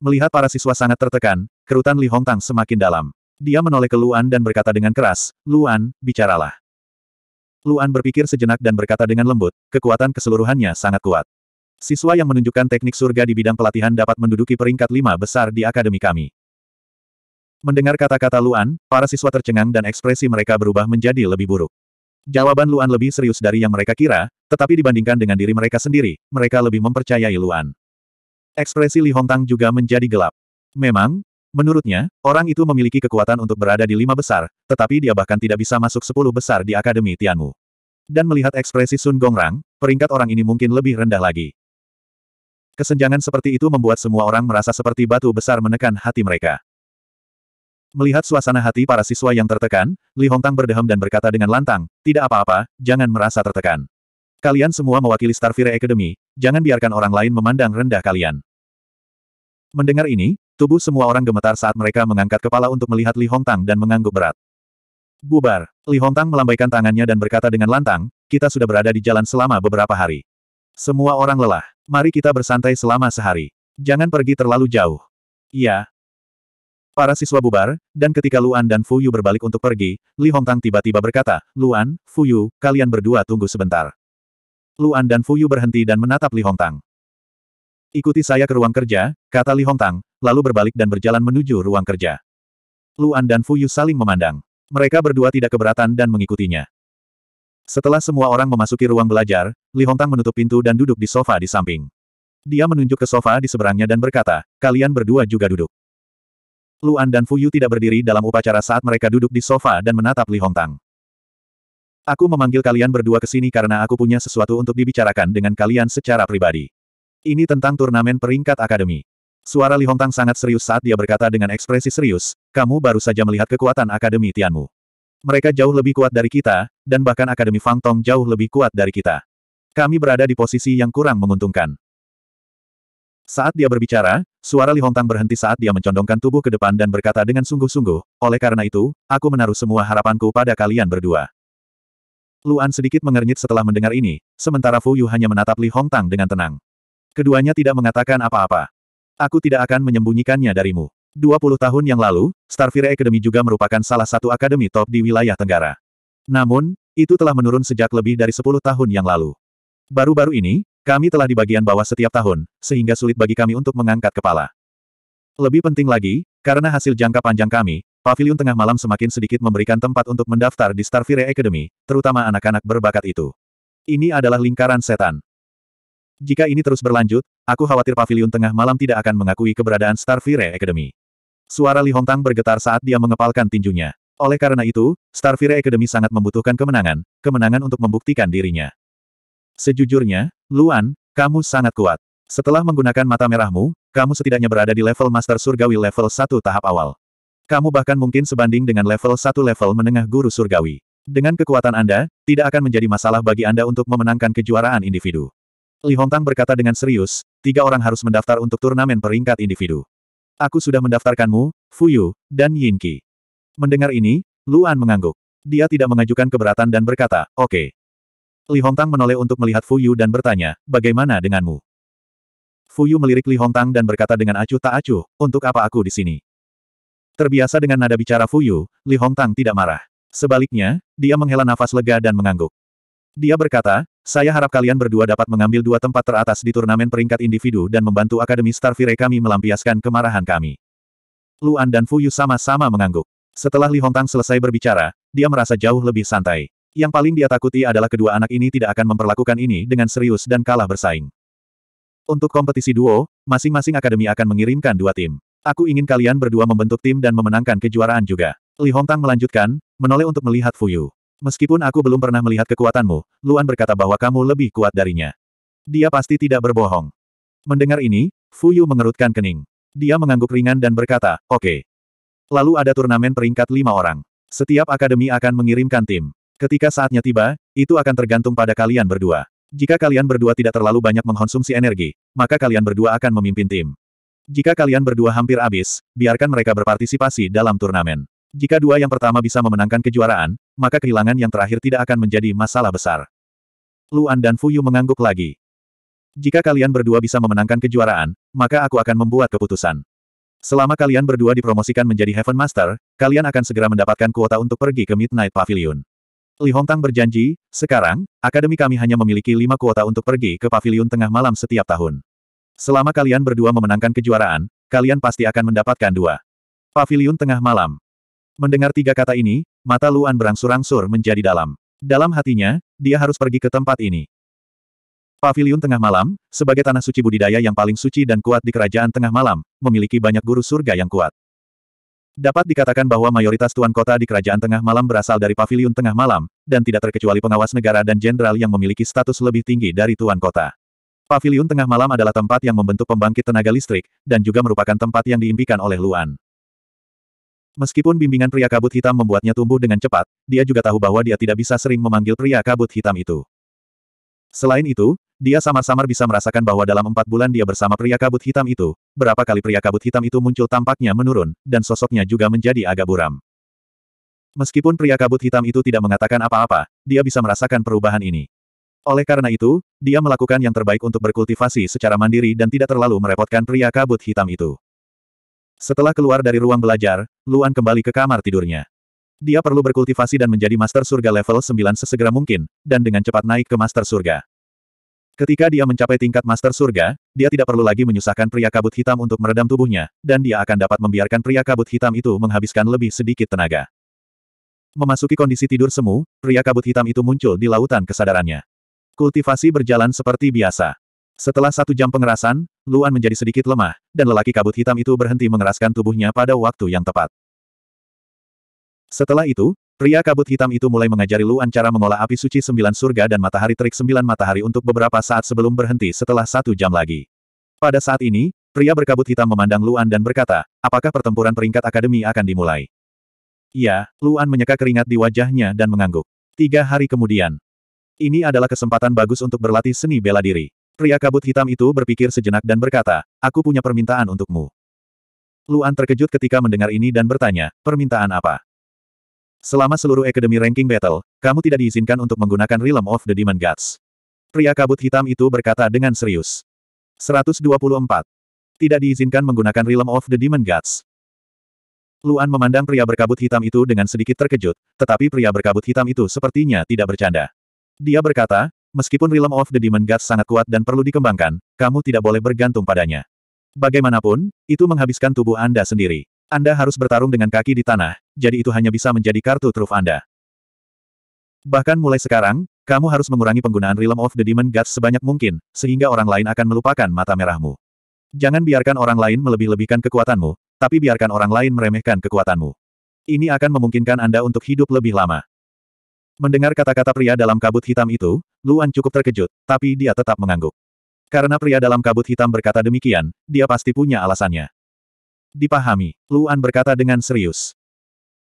Melihat para siswa sangat tertekan, kerutan Li Hongtang semakin dalam. Dia menoleh ke Luan dan berkata dengan keras, Luan, bicaralah. Luan berpikir sejenak dan berkata dengan lembut, kekuatan keseluruhannya sangat kuat. Siswa yang menunjukkan teknik surga di bidang pelatihan dapat menduduki peringkat lima besar di akademi kami. Mendengar kata-kata Luan, para siswa tercengang dan ekspresi mereka berubah menjadi lebih buruk. Jawaban Luan lebih serius dari yang mereka kira, tetapi dibandingkan dengan diri mereka sendiri, mereka lebih mempercayai Luan. Ekspresi Li Hongtang juga menjadi gelap. Memang, Menurutnya, orang itu memiliki kekuatan untuk berada di lima besar, tetapi dia bahkan tidak bisa masuk sepuluh besar di Akademi Tianmu. Dan melihat ekspresi Sun Gongrang, peringkat orang ini mungkin lebih rendah lagi. Kesenjangan seperti itu membuat semua orang merasa seperti batu besar menekan hati mereka. Melihat suasana hati para siswa yang tertekan, Li Hongtang berdehem dan berkata dengan lantang, tidak apa-apa, jangan merasa tertekan. Kalian semua mewakili Starfire Academy, jangan biarkan orang lain memandang rendah kalian. Mendengar ini, Tubuh semua orang gemetar saat mereka mengangkat kepala untuk melihat Li Hongtang dan mengangguk berat. Bubar, Li Hongtang melambaikan tangannya dan berkata dengan lantang, kita sudah berada di jalan selama beberapa hari. Semua orang lelah. Mari kita bersantai selama sehari. Jangan pergi terlalu jauh. Iya. Para siswa bubar, dan ketika Luan dan Fuyu berbalik untuk pergi, Li Hongtang tiba-tiba berkata, Luan, Fuyu, kalian berdua tunggu sebentar. Luan dan Fuyu berhenti dan menatap Li Hongtang. Ikuti saya ke ruang kerja, kata Li Hongtang, lalu berbalik dan berjalan menuju ruang kerja. Luan dan Fuyu saling memandang. Mereka berdua tidak keberatan dan mengikutinya. Setelah semua orang memasuki ruang belajar, Li Hongtang menutup pintu dan duduk di sofa di samping. Dia menunjuk ke sofa di seberangnya dan berkata, kalian berdua juga duduk. Luan dan Fuyu tidak berdiri dalam upacara saat mereka duduk di sofa dan menatap Li Hongtang. Aku memanggil kalian berdua ke sini karena aku punya sesuatu untuk dibicarakan dengan kalian secara pribadi. Ini tentang turnamen peringkat akademi. Suara Li Hongtang sangat serius saat dia berkata dengan ekspresi serius, kamu baru saja melihat kekuatan Akademi Tianmu. Mereka jauh lebih kuat dari kita, dan bahkan Akademi Fang Tong jauh lebih kuat dari kita. Kami berada di posisi yang kurang menguntungkan. Saat dia berbicara, suara Li Hongtang berhenti saat dia mencondongkan tubuh ke depan dan berkata dengan sungguh-sungguh, oleh karena itu, aku menaruh semua harapanku pada kalian berdua. Luan sedikit mengernyit setelah mendengar ini, sementara Fu Yu hanya menatap Li Hongtang dengan tenang. Keduanya tidak mengatakan apa-apa. Aku tidak akan menyembunyikannya darimu. 20 tahun yang lalu, Starfire Academy juga merupakan salah satu akademi top di wilayah Tenggara. Namun, itu telah menurun sejak lebih dari 10 tahun yang lalu. Baru-baru ini, kami telah di bagian bawah setiap tahun, sehingga sulit bagi kami untuk mengangkat kepala. Lebih penting lagi, karena hasil jangka panjang kami, Paviliun Tengah Malam semakin sedikit memberikan tempat untuk mendaftar di Starfire Academy, terutama anak-anak berbakat itu. Ini adalah lingkaran setan. Jika ini terus berlanjut, aku khawatir pavilion tengah malam tidak akan mengakui keberadaan Starfire Academy. Suara Li Hongtang bergetar saat dia mengepalkan tinjunya. Oleh karena itu, Starfire Academy sangat membutuhkan kemenangan, kemenangan untuk membuktikan dirinya. Sejujurnya, Luan, kamu sangat kuat. Setelah menggunakan mata merahmu, kamu setidaknya berada di level Master Surgawi level 1 tahap awal. Kamu bahkan mungkin sebanding dengan level 1 level menengah Guru Surgawi. Dengan kekuatan Anda, tidak akan menjadi masalah bagi Anda untuk memenangkan kejuaraan individu. Li Hongtang berkata dengan serius, tiga orang harus mendaftar untuk turnamen peringkat individu. Aku sudah mendaftarkanmu, Fu Yu, dan Qi. Mendengar ini, Luan mengangguk. Dia tidak mengajukan keberatan dan berkata, oke. Okay. Li Hongtang menoleh untuk melihat Fu Yu dan bertanya, bagaimana denganmu? Fu Yu melirik Li Hongtang dan berkata dengan acuh tak acuh, untuk apa aku di sini? Terbiasa dengan nada bicara Fu Yu, Li Hongtang tidak marah. Sebaliknya, dia menghela nafas lega dan mengangguk. Dia berkata, saya harap kalian berdua dapat mengambil dua tempat teratas di turnamen peringkat individu dan membantu Akademi Starfire kami melampiaskan kemarahan kami. Luan dan Fuyu sama-sama mengangguk. Setelah Li Hongtang selesai berbicara, dia merasa jauh lebih santai. Yang paling dia takuti adalah kedua anak ini tidak akan memperlakukan ini dengan serius dan kalah bersaing. Untuk kompetisi duo, masing-masing akademi akan mengirimkan dua tim. Aku ingin kalian berdua membentuk tim dan memenangkan kejuaraan juga. Li Hongtang melanjutkan, menoleh untuk melihat Fuyu. Meskipun aku belum pernah melihat kekuatanmu, Luan berkata bahwa kamu lebih kuat darinya. Dia pasti tidak berbohong. Mendengar ini, Fu Yu mengerutkan kening. Dia mengangguk ringan dan berkata, oke. Okay. Lalu ada turnamen peringkat lima orang. Setiap akademi akan mengirimkan tim. Ketika saatnya tiba, itu akan tergantung pada kalian berdua. Jika kalian berdua tidak terlalu banyak mengkonsumsi energi, maka kalian berdua akan memimpin tim. Jika kalian berdua hampir habis, biarkan mereka berpartisipasi dalam turnamen. Jika dua yang pertama bisa memenangkan kejuaraan, maka kehilangan yang terakhir tidak akan menjadi masalah besar. Luan dan Fuyu mengangguk lagi. Jika kalian berdua bisa memenangkan kejuaraan, maka aku akan membuat keputusan. Selama kalian berdua dipromosikan menjadi Heaven Master, kalian akan segera mendapatkan kuota untuk pergi ke Midnight Pavilion. Li Hongtang berjanji, sekarang, akademi kami hanya memiliki lima kuota untuk pergi ke pavilion tengah malam setiap tahun. Selama kalian berdua memenangkan kejuaraan, kalian pasti akan mendapatkan dua. Pavilion tengah malam. Mendengar tiga kata ini, mata Luan berangsur-angsur menjadi dalam. Dalam hatinya, dia harus pergi ke tempat ini. Paviliun Tengah Malam, sebagai tanah suci budidaya yang paling suci dan kuat di Kerajaan Tengah Malam, memiliki banyak guru surga yang kuat. Dapat dikatakan bahwa mayoritas tuan kota di Kerajaan Tengah Malam berasal dari Pavilion Tengah Malam, dan tidak terkecuali pengawas negara dan jenderal yang memiliki status lebih tinggi dari tuan kota. Pavilion Tengah Malam adalah tempat yang membentuk pembangkit tenaga listrik, dan juga merupakan tempat yang diimpikan oleh Luan. Meskipun bimbingan pria kabut hitam membuatnya tumbuh dengan cepat, dia juga tahu bahwa dia tidak bisa sering memanggil pria kabut hitam itu. Selain itu, dia samar-samar bisa merasakan bahwa dalam empat bulan dia bersama pria kabut hitam itu, berapa kali pria kabut hitam itu muncul tampaknya menurun, dan sosoknya juga menjadi agak buram. Meskipun pria kabut hitam itu tidak mengatakan apa-apa, dia bisa merasakan perubahan ini. Oleh karena itu, dia melakukan yang terbaik untuk berkultivasi secara mandiri dan tidak terlalu merepotkan pria kabut hitam itu. Setelah keluar dari ruang belajar, Luan kembali ke kamar tidurnya. Dia perlu berkultivasi dan menjadi Master Surga level 9 sesegera mungkin, dan dengan cepat naik ke Master Surga. Ketika dia mencapai tingkat Master Surga, dia tidak perlu lagi menyusahkan pria kabut hitam untuk meredam tubuhnya, dan dia akan dapat membiarkan pria kabut hitam itu menghabiskan lebih sedikit tenaga. Memasuki kondisi tidur semu, pria kabut hitam itu muncul di lautan kesadarannya. Kultivasi berjalan seperti biasa. Setelah satu jam pengerasan, Luan menjadi sedikit lemah, dan lelaki kabut hitam itu berhenti mengeraskan tubuhnya pada waktu yang tepat. Setelah itu, pria kabut hitam itu mulai mengajari Luan cara mengolah api suci sembilan surga dan matahari terik sembilan matahari untuk beberapa saat sebelum berhenti setelah satu jam lagi. Pada saat ini, pria berkabut hitam memandang Luan dan berkata, apakah pertempuran peringkat akademi akan dimulai? "Ya," Luan menyeka keringat di wajahnya dan mengangguk. Tiga hari kemudian. Ini adalah kesempatan bagus untuk berlatih seni bela diri. Pria kabut hitam itu berpikir sejenak dan berkata, aku punya permintaan untukmu. Luan terkejut ketika mendengar ini dan bertanya, permintaan apa? Selama seluruh Academy Ranking Battle, kamu tidak diizinkan untuk menggunakan Realm of the Demon Gods. Pria kabut hitam itu berkata dengan serius. 124. Tidak diizinkan menggunakan Realm of the Demon Gods. Luan memandang pria berkabut hitam itu dengan sedikit terkejut, tetapi pria berkabut hitam itu sepertinya tidak bercanda. Dia berkata, meskipun Realm of the Demon God sangat kuat dan perlu dikembangkan, kamu tidak boleh bergantung padanya. Bagaimanapun, itu menghabiskan tubuh Anda sendiri. Anda harus bertarung dengan kaki di tanah, jadi itu hanya bisa menjadi kartu truf Anda. Bahkan mulai sekarang, kamu harus mengurangi penggunaan Realm of the Demon God sebanyak mungkin, sehingga orang lain akan melupakan mata merahmu. Jangan biarkan orang lain melebih-lebihkan kekuatanmu, tapi biarkan orang lain meremehkan kekuatanmu. Ini akan memungkinkan Anda untuk hidup lebih lama. Mendengar kata-kata pria dalam kabut hitam itu, Luan cukup terkejut, tapi dia tetap mengangguk. Karena pria dalam kabut hitam berkata demikian, dia pasti punya alasannya. Dipahami, Luan berkata dengan serius.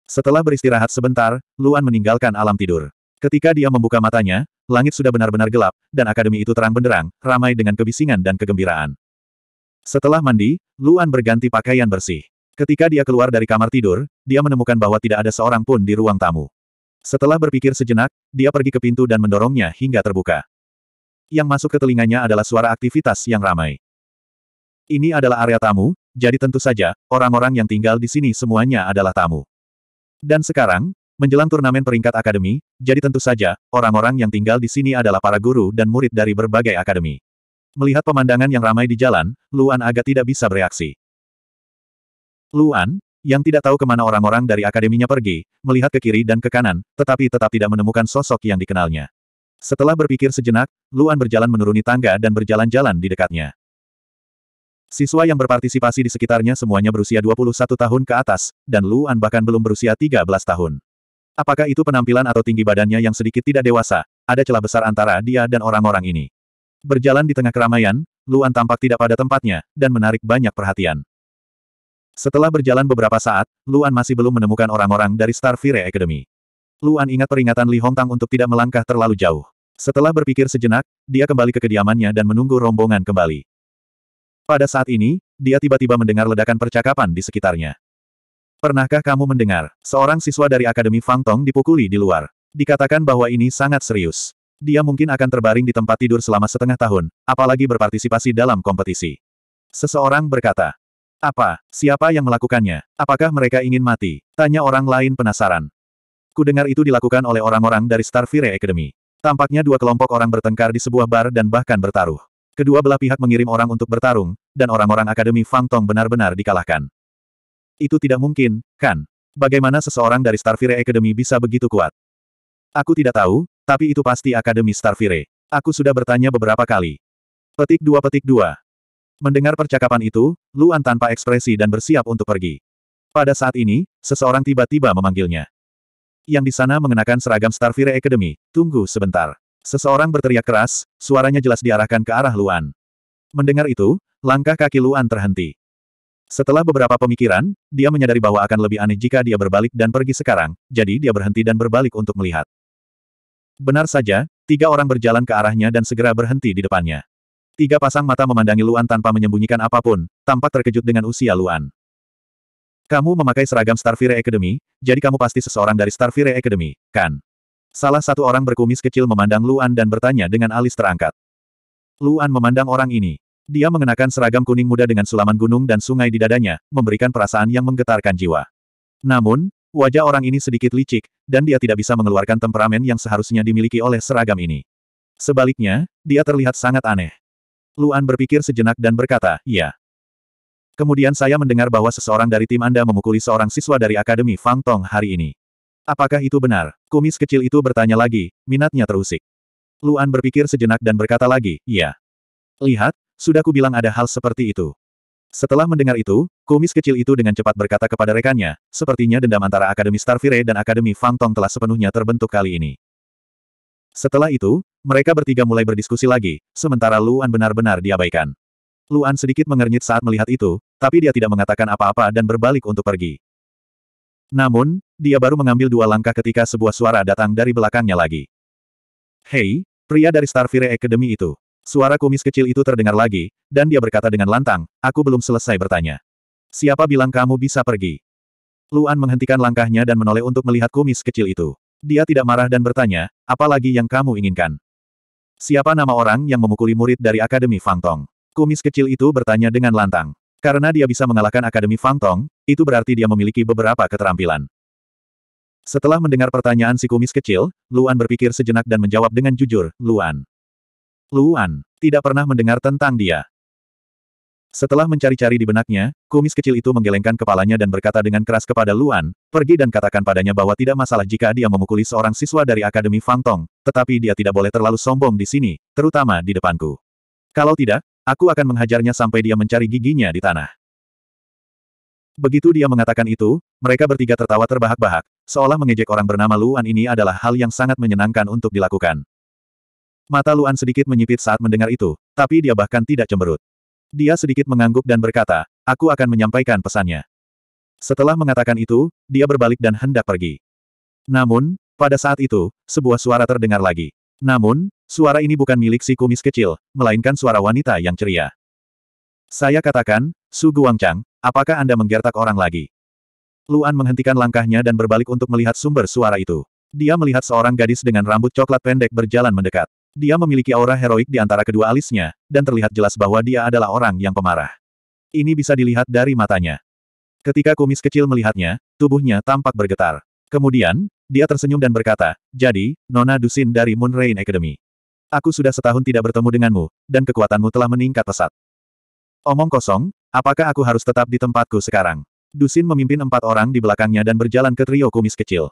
Setelah beristirahat sebentar, Luan meninggalkan alam tidur. Ketika dia membuka matanya, langit sudah benar-benar gelap, dan akademi itu terang benderang, ramai dengan kebisingan dan kegembiraan. Setelah mandi, Luan berganti pakaian bersih. Ketika dia keluar dari kamar tidur, dia menemukan bahwa tidak ada seorang pun di ruang tamu. Setelah berpikir sejenak, dia pergi ke pintu dan mendorongnya hingga terbuka. Yang masuk ke telinganya adalah suara aktivitas yang ramai. Ini adalah area tamu, jadi tentu saja, orang-orang yang tinggal di sini semuanya adalah tamu. Dan sekarang, menjelang turnamen peringkat akademi, jadi tentu saja, orang-orang yang tinggal di sini adalah para guru dan murid dari berbagai akademi. Melihat pemandangan yang ramai di jalan, Luan agak tidak bisa bereaksi. Luan, yang tidak tahu kemana orang-orang dari akademinya pergi, melihat ke kiri dan ke kanan, tetapi tetap tidak menemukan sosok yang dikenalnya. Setelah berpikir sejenak, Luan berjalan menuruni tangga dan berjalan-jalan di dekatnya. Siswa yang berpartisipasi di sekitarnya semuanya berusia 21 tahun ke atas, dan Luan bahkan belum berusia 13 tahun. Apakah itu penampilan atau tinggi badannya yang sedikit tidak dewasa, ada celah besar antara dia dan orang-orang ini. Berjalan di tengah keramaian, Luan tampak tidak pada tempatnya, dan menarik banyak perhatian. Setelah berjalan beberapa saat, Luan masih belum menemukan orang-orang dari Star Fire Academy. Luan ingat peringatan Li Hongtang untuk tidak melangkah terlalu jauh. Setelah berpikir sejenak, dia kembali ke kediamannya dan menunggu rombongan kembali. Pada saat ini, dia tiba-tiba mendengar ledakan percakapan di sekitarnya. Pernahkah kamu mendengar, seorang siswa dari Akademi Fang Tong dipukuli di luar? Dikatakan bahwa ini sangat serius. Dia mungkin akan terbaring di tempat tidur selama setengah tahun, apalagi berpartisipasi dalam kompetisi. Seseorang berkata, apa? Siapa yang melakukannya? Apakah mereka ingin mati? Tanya orang lain penasaran. Kudengar itu dilakukan oleh orang-orang dari Starfire Academy. Tampaknya dua kelompok orang bertengkar di sebuah bar dan bahkan bertaruh. Kedua belah pihak mengirim orang untuk bertarung, dan orang-orang Akademi Fang Tong benar-benar dikalahkan. Itu tidak mungkin, kan? Bagaimana seseorang dari Starfire Academy bisa begitu kuat? Aku tidak tahu, tapi itu pasti Akademi Starfire. Aku sudah bertanya beberapa kali. Petik dua petik dua. Mendengar percakapan itu, Luan tanpa ekspresi dan bersiap untuk pergi. Pada saat ini, seseorang tiba-tiba memanggilnya. Yang di sana mengenakan seragam Starfire Academy, tunggu sebentar. Seseorang berteriak keras, suaranya jelas diarahkan ke arah Luan. Mendengar itu, langkah kaki Luan terhenti. Setelah beberapa pemikiran, dia menyadari bahwa akan lebih aneh jika dia berbalik dan pergi sekarang, jadi dia berhenti dan berbalik untuk melihat. Benar saja, tiga orang berjalan ke arahnya dan segera berhenti di depannya. Tiga pasang mata memandangi Luan tanpa menyembunyikan apapun, tampak terkejut dengan usia Luan. Kamu memakai seragam Starfire Academy, jadi kamu pasti seseorang dari Starfire Academy, kan? Salah satu orang berkumis kecil memandang Luan dan bertanya dengan alis terangkat. Luan memandang orang ini. Dia mengenakan seragam kuning muda dengan sulaman gunung dan sungai di dadanya, memberikan perasaan yang menggetarkan jiwa. Namun, wajah orang ini sedikit licik, dan dia tidak bisa mengeluarkan temperamen yang seharusnya dimiliki oleh seragam ini. Sebaliknya, dia terlihat sangat aneh. Luan berpikir sejenak dan berkata, ya. Kemudian saya mendengar bahwa seseorang dari tim Anda memukuli seorang siswa dari Akademi Fang Tong hari ini. Apakah itu benar? Kumis kecil itu bertanya lagi, minatnya terusik. Luan berpikir sejenak dan berkata lagi, "Ya. Lihat, sudah kubilang ada hal seperti itu. Setelah mendengar itu, kumis kecil itu dengan cepat berkata kepada rekannya, sepertinya dendam antara Akademi Starfire dan Akademi Fang Tong telah sepenuhnya terbentuk kali ini. Setelah itu, mereka bertiga mulai berdiskusi lagi, sementara Luan benar-benar diabaikan. Luan sedikit mengernyit saat melihat itu, tapi dia tidak mengatakan apa-apa dan berbalik untuk pergi. Namun, dia baru mengambil dua langkah ketika sebuah suara datang dari belakangnya lagi. Hei, pria dari Starfire Academy itu. Suara kumis kecil itu terdengar lagi, dan dia berkata dengan lantang, aku belum selesai bertanya. Siapa bilang kamu bisa pergi? Luan menghentikan langkahnya dan menoleh untuk melihat kumis kecil itu. Dia tidak marah dan bertanya, apa lagi yang kamu inginkan? Siapa nama orang yang memukuli murid dari Akademi Fangtong? Kumis kecil itu bertanya dengan lantang. Karena dia bisa mengalahkan Akademi Fangtong, itu berarti dia memiliki beberapa keterampilan. Setelah mendengar pertanyaan si kumis kecil, Luan berpikir sejenak dan menjawab dengan jujur, Luan. Luan, tidak pernah mendengar tentang dia. Setelah mencari-cari di benaknya, kumis kecil itu menggelengkan kepalanya dan berkata dengan keras kepada Luan, pergi dan katakan padanya bahwa tidak masalah jika dia memukuli seorang siswa dari Akademi Fang Tong, tetapi dia tidak boleh terlalu sombong di sini, terutama di depanku. Kalau tidak, aku akan menghajarnya sampai dia mencari giginya di tanah. Begitu dia mengatakan itu, mereka bertiga tertawa terbahak-bahak, seolah mengejek orang bernama Luan ini adalah hal yang sangat menyenangkan untuk dilakukan. Mata Luan sedikit menyipit saat mendengar itu, tapi dia bahkan tidak cemberut. Dia sedikit mengangguk dan berkata, aku akan menyampaikan pesannya. Setelah mengatakan itu, dia berbalik dan hendak pergi. Namun, pada saat itu, sebuah suara terdengar lagi. Namun, suara ini bukan milik si kumis kecil, melainkan suara wanita yang ceria. Saya katakan, Su Guangchang, apakah Anda menggertak orang lagi? Luan menghentikan langkahnya dan berbalik untuk melihat sumber suara itu. Dia melihat seorang gadis dengan rambut coklat pendek berjalan mendekat. Dia memiliki aura heroik di antara kedua alisnya, dan terlihat jelas bahwa dia adalah orang yang pemarah. Ini bisa dilihat dari matanya. Ketika kumis kecil melihatnya, tubuhnya tampak bergetar. Kemudian, dia tersenyum dan berkata, Jadi, Nona Dusin dari Moon Rain Academy. Aku sudah setahun tidak bertemu denganmu, dan kekuatanmu telah meningkat pesat. Omong kosong, apakah aku harus tetap di tempatku sekarang? Dusin memimpin empat orang di belakangnya dan berjalan ke trio kumis kecil.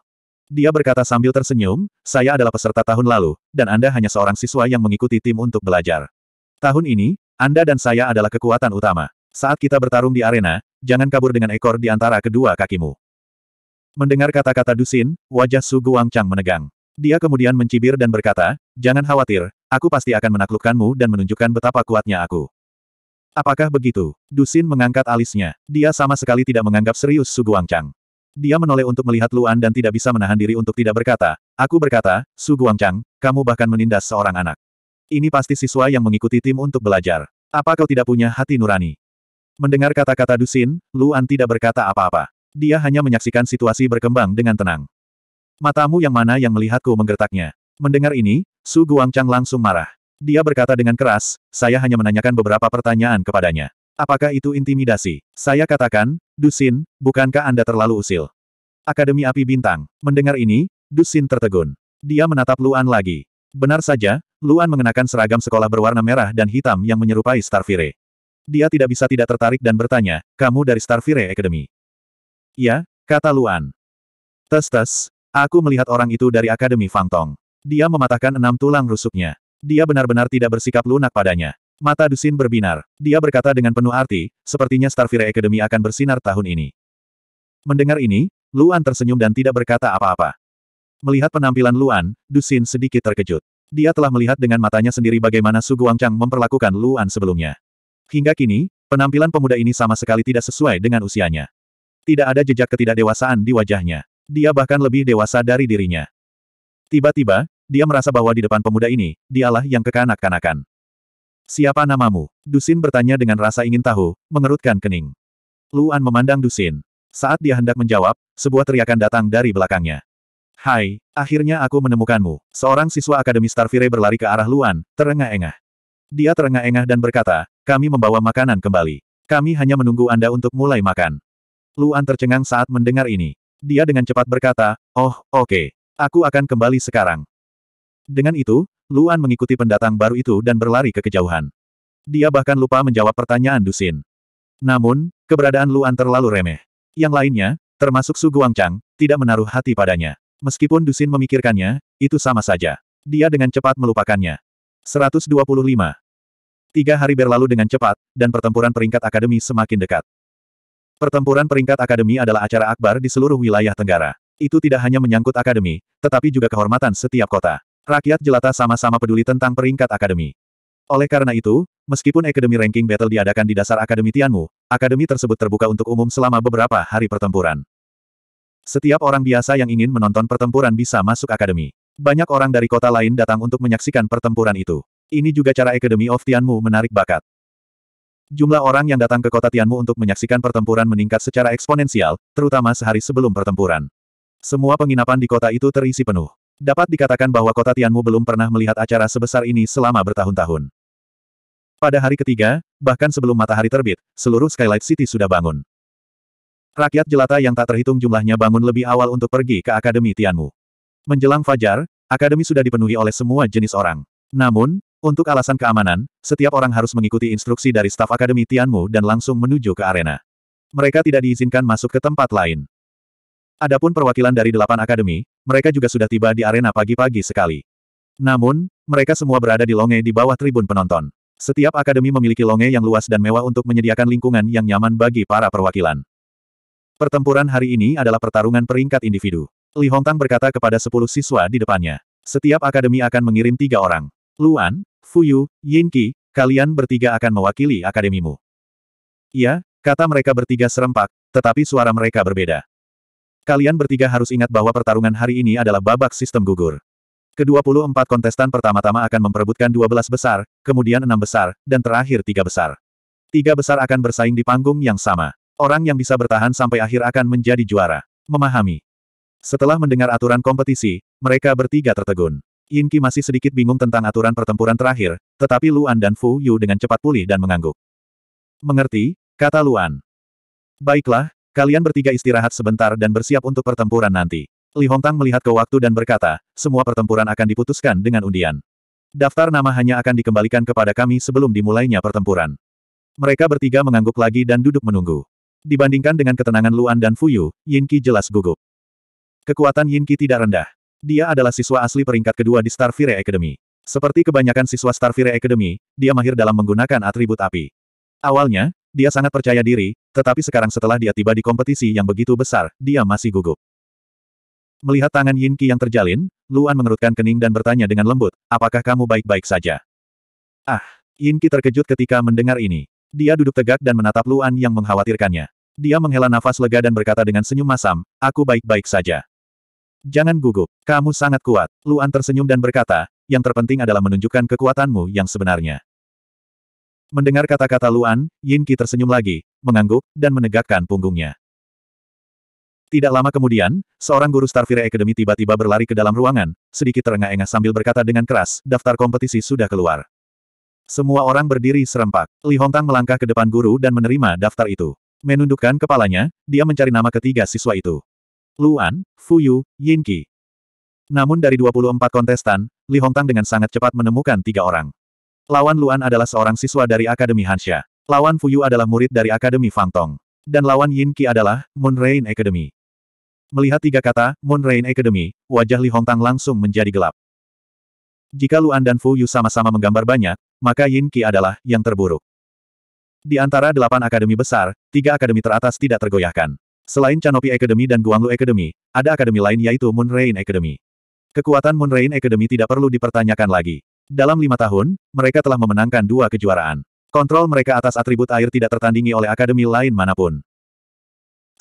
Dia berkata sambil tersenyum, saya adalah peserta tahun lalu, dan Anda hanya seorang siswa yang mengikuti tim untuk belajar. Tahun ini, Anda dan saya adalah kekuatan utama. Saat kita bertarung di arena, jangan kabur dengan ekor di antara kedua kakimu. Mendengar kata-kata Dusin, wajah Su Guangchang menegang. Dia kemudian mencibir dan berkata, jangan khawatir, aku pasti akan menaklukkanmu dan menunjukkan betapa kuatnya aku. Apakah begitu? Dusin mengangkat alisnya. Dia sama sekali tidak menganggap serius Su Guangchang. Dia menoleh untuk melihat Luan dan tidak bisa menahan diri untuk tidak berkata, aku berkata, Su Guangchang, kamu bahkan menindas seorang anak. Ini pasti siswa yang mengikuti tim untuk belajar. Apa kau tidak punya hati nurani? Mendengar kata-kata Dusin, Luan tidak berkata apa-apa. Dia hanya menyaksikan situasi berkembang dengan tenang. Matamu yang mana yang melihatku menggertaknya. Mendengar ini, Su Guangchang langsung marah. Dia berkata dengan keras, saya hanya menanyakan beberapa pertanyaan kepadanya. Apakah itu intimidasi? Saya katakan, Dusin, bukankah Anda terlalu usil? Akademi Api Bintang. Mendengar ini, Dusin tertegun. Dia menatap Luan lagi. Benar saja, Luan mengenakan seragam sekolah berwarna merah dan hitam yang menyerupai Starfire. Dia tidak bisa tidak tertarik dan bertanya, kamu dari Starfire Academy? Ya, kata Luan. Tes-tes, aku melihat orang itu dari Akademi Fangtong. Dia mematahkan enam tulang rusuknya. Dia benar-benar tidak bersikap lunak padanya. Mata Dusin berbinar. Dia berkata dengan penuh arti, sepertinya Starfire Academy akan bersinar tahun ini. Mendengar ini, Luan tersenyum dan tidak berkata apa-apa. Melihat penampilan Luan, Dusin sedikit terkejut. Dia telah melihat dengan matanya sendiri bagaimana Su Guangchang memperlakukan Luan sebelumnya. Hingga kini, penampilan pemuda ini sama sekali tidak sesuai dengan usianya. Tidak ada jejak ketidakdewasaan di wajahnya. Dia bahkan lebih dewasa dari dirinya. Tiba-tiba, dia merasa bahwa di depan pemuda ini, dialah yang kekanak-kanakan. Siapa namamu? Dusin bertanya dengan rasa ingin tahu, mengerutkan kening. Luan memandang Dusin. Saat dia hendak menjawab, sebuah teriakan datang dari belakangnya. Hai, akhirnya aku menemukanmu. Seorang siswa Akademi Starfire berlari ke arah Luan, terengah-engah. Dia terengah-engah dan berkata, kami membawa makanan kembali. Kami hanya menunggu Anda untuk mulai makan. Luan tercengang saat mendengar ini. Dia dengan cepat berkata, oh, oke. Okay. Aku akan kembali sekarang. Dengan itu, Luan mengikuti pendatang baru itu dan berlari ke kejauhan. Dia bahkan lupa menjawab pertanyaan Dusin. Namun, keberadaan Luan terlalu remeh. Yang lainnya, termasuk Su Guangchang, tidak menaruh hati padanya. Meskipun Dusin memikirkannya, itu sama saja. Dia dengan cepat melupakannya. 125. Tiga hari berlalu dengan cepat, dan pertempuran peringkat akademi semakin dekat. Pertempuran peringkat akademi adalah acara akbar di seluruh wilayah Tenggara. Itu tidak hanya menyangkut akademi, tetapi juga kehormatan setiap kota. Rakyat jelata sama-sama peduli tentang peringkat akademi. Oleh karena itu, meskipun Akademi Ranking Battle diadakan di dasar Akademi Tianmu, akademi tersebut terbuka untuk umum selama beberapa hari pertempuran. Setiap orang biasa yang ingin menonton pertempuran bisa masuk akademi. Banyak orang dari kota lain datang untuk menyaksikan pertempuran itu. Ini juga cara Akademi of Tianmu menarik bakat. Jumlah orang yang datang ke kota Tianmu untuk menyaksikan pertempuran meningkat secara eksponensial, terutama sehari sebelum pertempuran. Semua penginapan di kota itu terisi penuh. Dapat dikatakan bahwa kota Tianmu belum pernah melihat acara sebesar ini selama bertahun-tahun. Pada hari ketiga, bahkan sebelum matahari terbit, seluruh Skylight City sudah bangun. Rakyat jelata yang tak terhitung jumlahnya bangun lebih awal untuk pergi ke Akademi Tianmu. Menjelang fajar, Akademi sudah dipenuhi oleh semua jenis orang. Namun, untuk alasan keamanan, setiap orang harus mengikuti instruksi dari staf Akademi Tianmu dan langsung menuju ke arena. Mereka tidak diizinkan masuk ke tempat lain. Adapun perwakilan dari delapan akademi, mereka juga sudah tiba di arena pagi-pagi sekali. Namun, mereka semua berada di longe di bawah tribun penonton. Setiap akademi memiliki longe yang luas dan mewah untuk menyediakan lingkungan yang nyaman bagi para perwakilan. Pertempuran hari ini adalah pertarungan peringkat individu. Li Hongtang berkata kepada sepuluh siswa di depannya. Setiap akademi akan mengirim tiga orang. Luan, Fuyu, Yinki, kalian bertiga akan mewakili akademimu. Iya, kata mereka bertiga serempak, tetapi suara mereka berbeda. Kalian bertiga harus ingat bahwa pertarungan hari ini adalah babak sistem gugur. Kedua puluh empat kontestan pertama-tama akan memperebutkan dua belas besar, kemudian enam besar, dan terakhir tiga besar. Tiga besar akan bersaing di panggung yang sama. Orang yang bisa bertahan sampai akhir akan menjadi juara. Memahami. Setelah mendengar aturan kompetisi, mereka bertiga tertegun. Yinki masih sedikit bingung tentang aturan pertempuran terakhir, tetapi Luan dan Fu Yu dengan cepat pulih dan mengangguk. Mengerti, kata Luan. Baiklah, Kalian bertiga istirahat sebentar dan bersiap untuk pertempuran nanti. Li Hongtang melihat ke waktu dan berkata, semua pertempuran akan diputuskan dengan undian. Daftar nama hanya akan dikembalikan kepada kami sebelum dimulainya pertempuran. Mereka bertiga mengangguk lagi dan duduk menunggu. Dibandingkan dengan ketenangan Luan dan Fuyu, Yinki jelas gugup. Kekuatan Yinki tidak rendah. Dia adalah siswa asli peringkat kedua di Starfire Academy. Seperti kebanyakan siswa Starfire Academy, dia mahir dalam menggunakan atribut api. Awalnya, dia sangat percaya diri, tetapi sekarang setelah dia tiba di kompetisi yang begitu besar, dia masih gugup. Melihat tangan Yin Qi yang terjalin, Luan mengerutkan kening dan bertanya dengan lembut, apakah kamu baik-baik saja? Ah, Yin Qi terkejut ketika mendengar ini. Dia duduk tegak dan menatap Luan yang mengkhawatirkannya. Dia menghela nafas lega dan berkata dengan senyum masam, aku baik-baik saja. Jangan gugup, kamu sangat kuat. Luan tersenyum dan berkata, yang terpenting adalah menunjukkan kekuatanmu yang sebenarnya. Mendengar kata-kata Luan, Yin Qi tersenyum lagi, mengangguk, dan menegakkan punggungnya. Tidak lama kemudian, seorang guru Starfire Academy tiba-tiba berlari ke dalam ruangan, sedikit terengah-engah sambil berkata dengan keras, daftar kompetisi sudah keluar. Semua orang berdiri serempak. Li Hongtang melangkah ke depan guru dan menerima daftar itu. Menundukkan kepalanya, dia mencari nama ketiga siswa itu. Luan, Fuyu, Qi. Namun dari 24 kontestan, Li Hongtang dengan sangat cepat menemukan tiga orang. Lawan Luan adalah seorang siswa dari Akademi Hansha. Lawan Fuyu adalah murid dari Akademi Fangtong. Dan lawan Yin Qi adalah Moon Rain Academy. Melihat tiga kata, Moon Rain Academy, wajah Li Hongtang langsung menjadi gelap. Jika Luan dan Fuyu sama-sama menggambar banyak, maka Yin Qi adalah yang terburuk. Di antara delapan akademi besar, tiga akademi teratas tidak tergoyahkan. Selain Canopy Academy dan Guanglu Academy, ada akademi lain yaitu Moon Rain Academy. Kekuatan Moon Rain Academy tidak perlu dipertanyakan lagi. Dalam lima tahun, mereka telah memenangkan dua kejuaraan. Kontrol mereka atas atribut air tidak tertandingi oleh akademi lain manapun.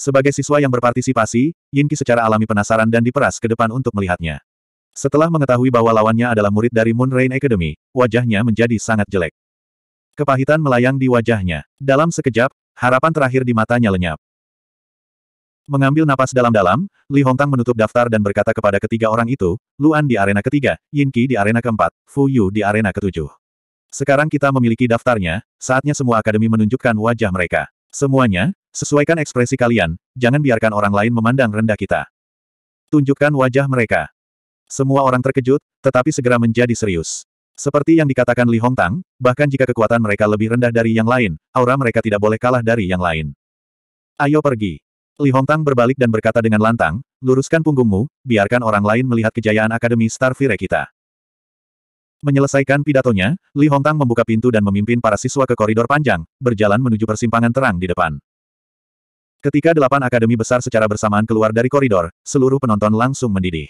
Sebagai siswa yang berpartisipasi, Yinki secara alami penasaran dan diperas ke depan untuk melihatnya. Setelah mengetahui bahwa lawannya adalah murid dari Moon Rain Academy, wajahnya menjadi sangat jelek. Kepahitan melayang di wajahnya. Dalam sekejap, harapan terakhir di matanya lenyap. Mengambil napas dalam-dalam, Li Hongtang menutup daftar dan berkata kepada ketiga orang itu, Luan di arena ketiga, Yin Qi di arena keempat, Fu Yu di arena ketujuh. Sekarang kita memiliki daftarnya, saatnya semua akademi menunjukkan wajah mereka. Semuanya, sesuaikan ekspresi kalian, jangan biarkan orang lain memandang rendah kita. Tunjukkan wajah mereka. Semua orang terkejut, tetapi segera menjadi serius. Seperti yang dikatakan Li Hongtang, bahkan jika kekuatan mereka lebih rendah dari yang lain, aura mereka tidak boleh kalah dari yang lain. Ayo pergi. Li Hongtang berbalik dan berkata dengan lantang, luruskan punggungmu, biarkan orang lain melihat kejayaan Akademi Starfire kita. Menyelesaikan pidatonya, Li Hongtang membuka pintu dan memimpin para siswa ke koridor panjang, berjalan menuju persimpangan terang di depan. Ketika delapan akademi besar secara bersamaan keluar dari koridor, seluruh penonton langsung mendidih.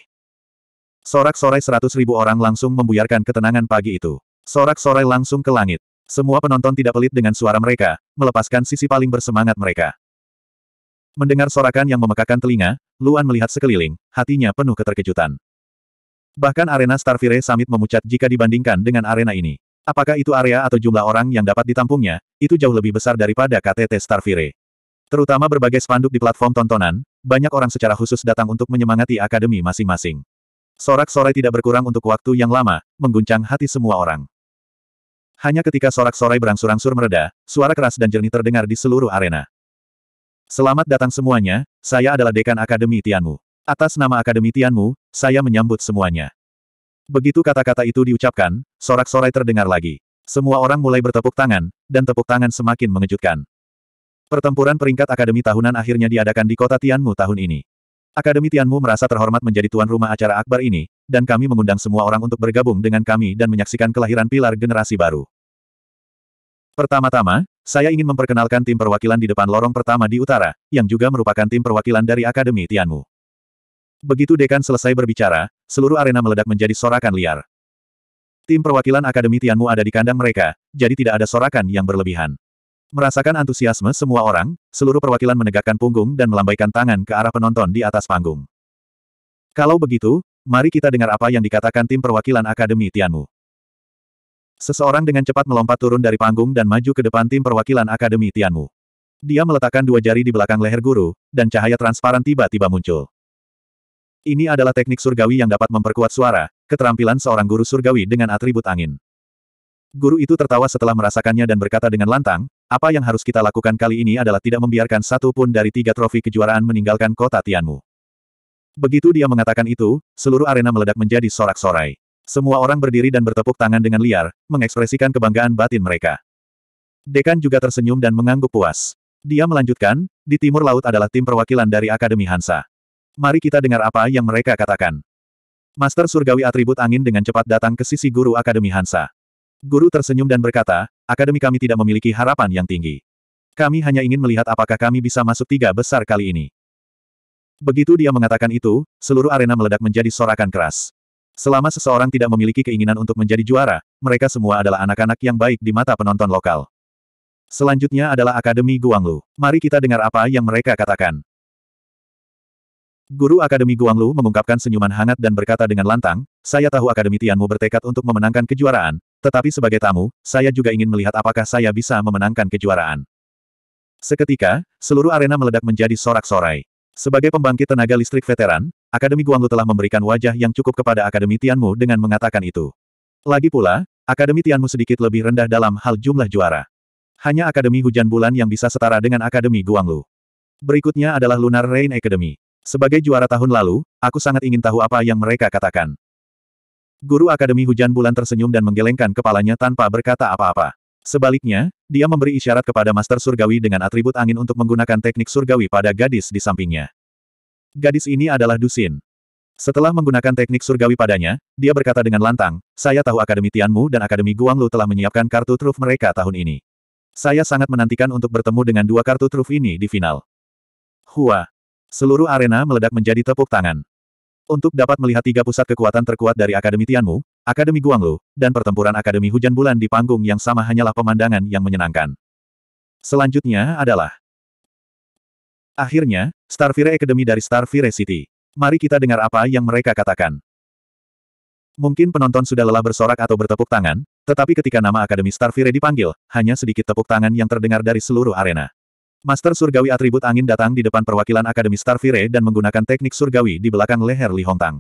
Sorak-sorai seratus ribu orang langsung membuyarkan ketenangan pagi itu. Sorak-sorai langsung ke langit. Semua penonton tidak pelit dengan suara mereka, melepaskan sisi paling bersemangat mereka. Mendengar sorakan yang memekakan telinga, Luan melihat sekeliling, hatinya penuh keterkejutan. Bahkan arena Starfire Summit memucat jika dibandingkan dengan arena ini. Apakah itu area atau jumlah orang yang dapat ditampungnya, itu jauh lebih besar daripada KTT Starfire. Terutama berbagai spanduk di platform tontonan, banyak orang secara khusus datang untuk menyemangati akademi masing-masing. Sorak-sorai tidak berkurang untuk waktu yang lama, mengguncang hati semua orang. Hanya ketika sorak-sorai berangsur-angsur mereda, suara keras dan jernih terdengar di seluruh arena. Selamat datang semuanya, saya adalah dekan Akademi Tianmu. Atas nama Akademi Tianmu, saya menyambut semuanya. Begitu kata-kata itu diucapkan, sorak-sorai terdengar lagi. Semua orang mulai bertepuk tangan, dan tepuk tangan semakin mengejutkan. Pertempuran peringkat Akademi Tahunan akhirnya diadakan di kota Tianmu tahun ini. Akademi Tianmu merasa terhormat menjadi tuan rumah acara akbar ini, dan kami mengundang semua orang untuk bergabung dengan kami dan menyaksikan kelahiran pilar generasi baru. Pertama-tama, saya ingin memperkenalkan tim perwakilan di depan lorong pertama di utara, yang juga merupakan tim perwakilan dari Akademi Tianmu. Begitu Dekan selesai berbicara, seluruh arena meledak menjadi sorakan liar. Tim perwakilan Akademi Tianmu ada di kandang mereka, jadi tidak ada sorakan yang berlebihan. Merasakan antusiasme semua orang, seluruh perwakilan menegakkan punggung dan melambaikan tangan ke arah penonton di atas panggung. Kalau begitu, mari kita dengar apa yang dikatakan tim perwakilan Akademi Tianmu. Seseorang dengan cepat melompat turun dari panggung dan maju ke depan tim perwakilan Akademi Tianmu. Dia meletakkan dua jari di belakang leher guru, dan cahaya transparan tiba-tiba muncul. Ini adalah teknik surgawi yang dapat memperkuat suara, keterampilan seorang guru surgawi dengan atribut angin. Guru itu tertawa setelah merasakannya dan berkata dengan lantang, apa yang harus kita lakukan kali ini adalah tidak membiarkan satu pun dari tiga trofi kejuaraan meninggalkan kota Tianmu. Begitu dia mengatakan itu, seluruh arena meledak menjadi sorak-sorai. Semua orang berdiri dan bertepuk tangan dengan liar, mengekspresikan kebanggaan batin mereka. Dekan juga tersenyum dan mengangguk puas. Dia melanjutkan, di Timur Laut adalah tim perwakilan dari Akademi Hansa. Mari kita dengar apa yang mereka katakan. Master Surgawi Atribut Angin dengan cepat datang ke sisi guru Akademi Hansa. Guru tersenyum dan berkata, Akademi kami tidak memiliki harapan yang tinggi. Kami hanya ingin melihat apakah kami bisa masuk tiga besar kali ini. Begitu dia mengatakan itu, seluruh arena meledak menjadi sorakan keras. Selama seseorang tidak memiliki keinginan untuk menjadi juara, mereka semua adalah anak-anak yang baik di mata penonton lokal. Selanjutnya adalah Akademi Guanglu. Mari kita dengar apa yang mereka katakan. Guru Akademi Guanglu mengungkapkan senyuman hangat dan berkata dengan lantang, saya tahu Akademi Tianmu bertekad untuk memenangkan kejuaraan, tetapi sebagai tamu, saya juga ingin melihat apakah saya bisa memenangkan kejuaraan. Seketika, seluruh arena meledak menjadi sorak-sorai. Sebagai pembangkit tenaga listrik veteran, Akademi Guanglu telah memberikan wajah yang cukup kepada Akademi Tianmu dengan mengatakan itu. Lagi pula, Akademi Tianmu sedikit lebih rendah dalam hal jumlah juara. Hanya Akademi Hujan Bulan yang bisa setara dengan Akademi Guanglu. Berikutnya adalah Lunar Rain Academy. Sebagai juara tahun lalu, aku sangat ingin tahu apa yang mereka katakan. Guru Akademi Hujan Bulan tersenyum dan menggelengkan kepalanya tanpa berkata apa-apa. Sebaliknya, dia memberi isyarat kepada Master Surgawi dengan atribut angin untuk menggunakan teknik surgawi pada gadis di sampingnya. Gadis ini adalah Dusin. Setelah menggunakan teknik surgawi padanya, dia berkata dengan lantang, saya tahu Akademi Tianmu dan Akademi Guanglu telah menyiapkan kartu truf mereka tahun ini. Saya sangat menantikan untuk bertemu dengan dua kartu truf ini di final. Hua. Seluruh arena meledak menjadi tepuk tangan. Untuk dapat melihat tiga pusat kekuatan terkuat dari Akademi Tianmu, Akademi Guanglu, dan pertempuran Akademi Hujan Bulan di panggung yang sama hanyalah pemandangan yang menyenangkan. Selanjutnya adalah Akhirnya, Starfire Academy dari Starfire City. Mari kita dengar apa yang mereka katakan. Mungkin penonton sudah lelah bersorak atau bertepuk tangan, tetapi ketika nama Akademi Starfire dipanggil, hanya sedikit tepuk tangan yang terdengar dari seluruh arena. Master Surgawi atribut angin datang di depan perwakilan Akademi Starfire dan menggunakan teknik surgawi di belakang leher Li Hongtang.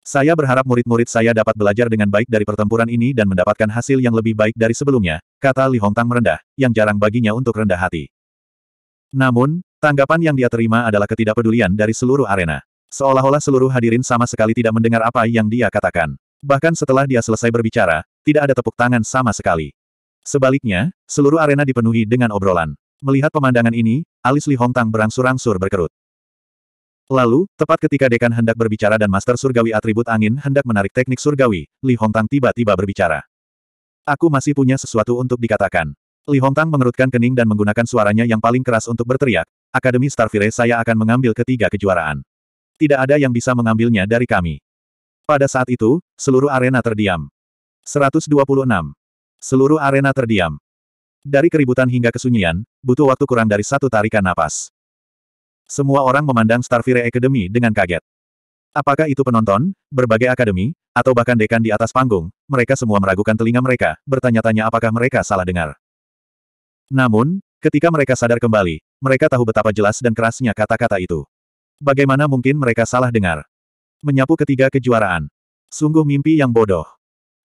Saya berharap murid-murid saya dapat belajar dengan baik dari pertempuran ini dan mendapatkan hasil yang lebih baik dari sebelumnya, kata Li Hongtang merendah, yang jarang baginya untuk rendah hati. Namun, tanggapan yang dia terima adalah ketidakpedulian dari seluruh arena. Seolah-olah seluruh hadirin sama sekali tidak mendengar apa yang dia katakan. Bahkan setelah dia selesai berbicara, tidak ada tepuk tangan sama sekali. Sebaliknya, seluruh arena dipenuhi dengan obrolan. Melihat pemandangan ini, alis Li Hongtang berangsur-angsur berkerut. Lalu, tepat ketika dekan hendak berbicara dan master surgawi atribut angin hendak menarik teknik surgawi, Li Hongtang tiba-tiba berbicara. Aku masih punya sesuatu untuk dikatakan. Li Hongtang mengerutkan kening dan menggunakan suaranya yang paling keras untuk berteriak, Akademi Starfire saya akan mengambil ketiga kejuaraan. Tidak ada yang bisa mengambilnya dari kami. Pada saat itu, seluruh arena terdiam. 126. Seluruh arena terdiam. Dari keributan hingga kesunyian, butuh waktu kurang dari satu tarikan napas. Semua orang memandang Starfire Academy dengan kaget. Apakah itu penonton, berbagai akademi, atau bahkan dekan di atas panggung, mereka semua meragukan telinga mereka, bertanya-tanya apakah mereka salah dengar. Namun, ketika mereka sadar kembali, mereka tahu betapa jelas dan kerasnya kata-kata itu. Bagaimana mungkin mereka salah dengar? Menyapu ketiga kejuaraan. Sungguh mimpi yang bodoh.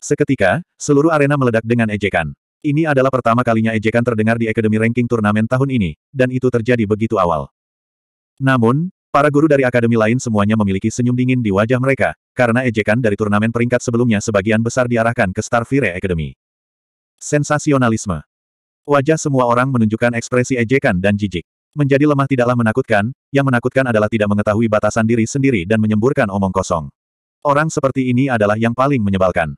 Seketika, seluruh arena meledak dengan ejekan. Ini adalah pertama kalinya ejekan terdengar di Akademi Ranking Turnamen tahun ini, dan itu terjadi begitu awal. Namun, para guru dari akademi lain semuanya memiliki senyum dingin di wajah mereka, karena ejekan dari turnamen peringkat sebelumnya sebagian besar diarahkan ke Starfire Academy. Sensasionalisme Wajah semua orang menunjukkan ekspresi ejekan dan jijik. Menjadi lemah tidaklah menakutkan, yang menakutkan adalah tidak mengetahui batasan diri sendiri dan menyemburkan omong kosong. Orang seperti ini adalah yang paling menyebalkan.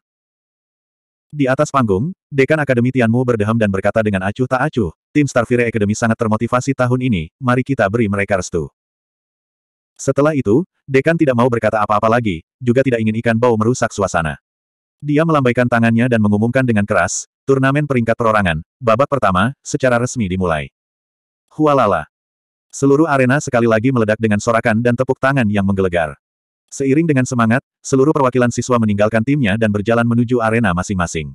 Di atas panggung, Dekan Akademi Tianmu berdeham dan berkata dengan acuh tak acuh, tim Starfire Academy sangat termotivasi tahun ini, mari kita beri mereka restu. Setelah itu, Dekan tidak mau berkata apa-apa lagi, juga tidak ingin ikan bau merusak suasana. Dia melambaikan tangannya dan mengumumkan dengan keras, turnamen peringkat perorangan, babak pertama, secara resmi dimulai. Hualala. Seluruh arena sekali lagi meledak dengan sorakan dan tepuk tangan yang menggelegar. Seiring dengan semangat, seluruh perwakilan siswa meninggalkan timnya dan berjalan menuju arena masing-masing.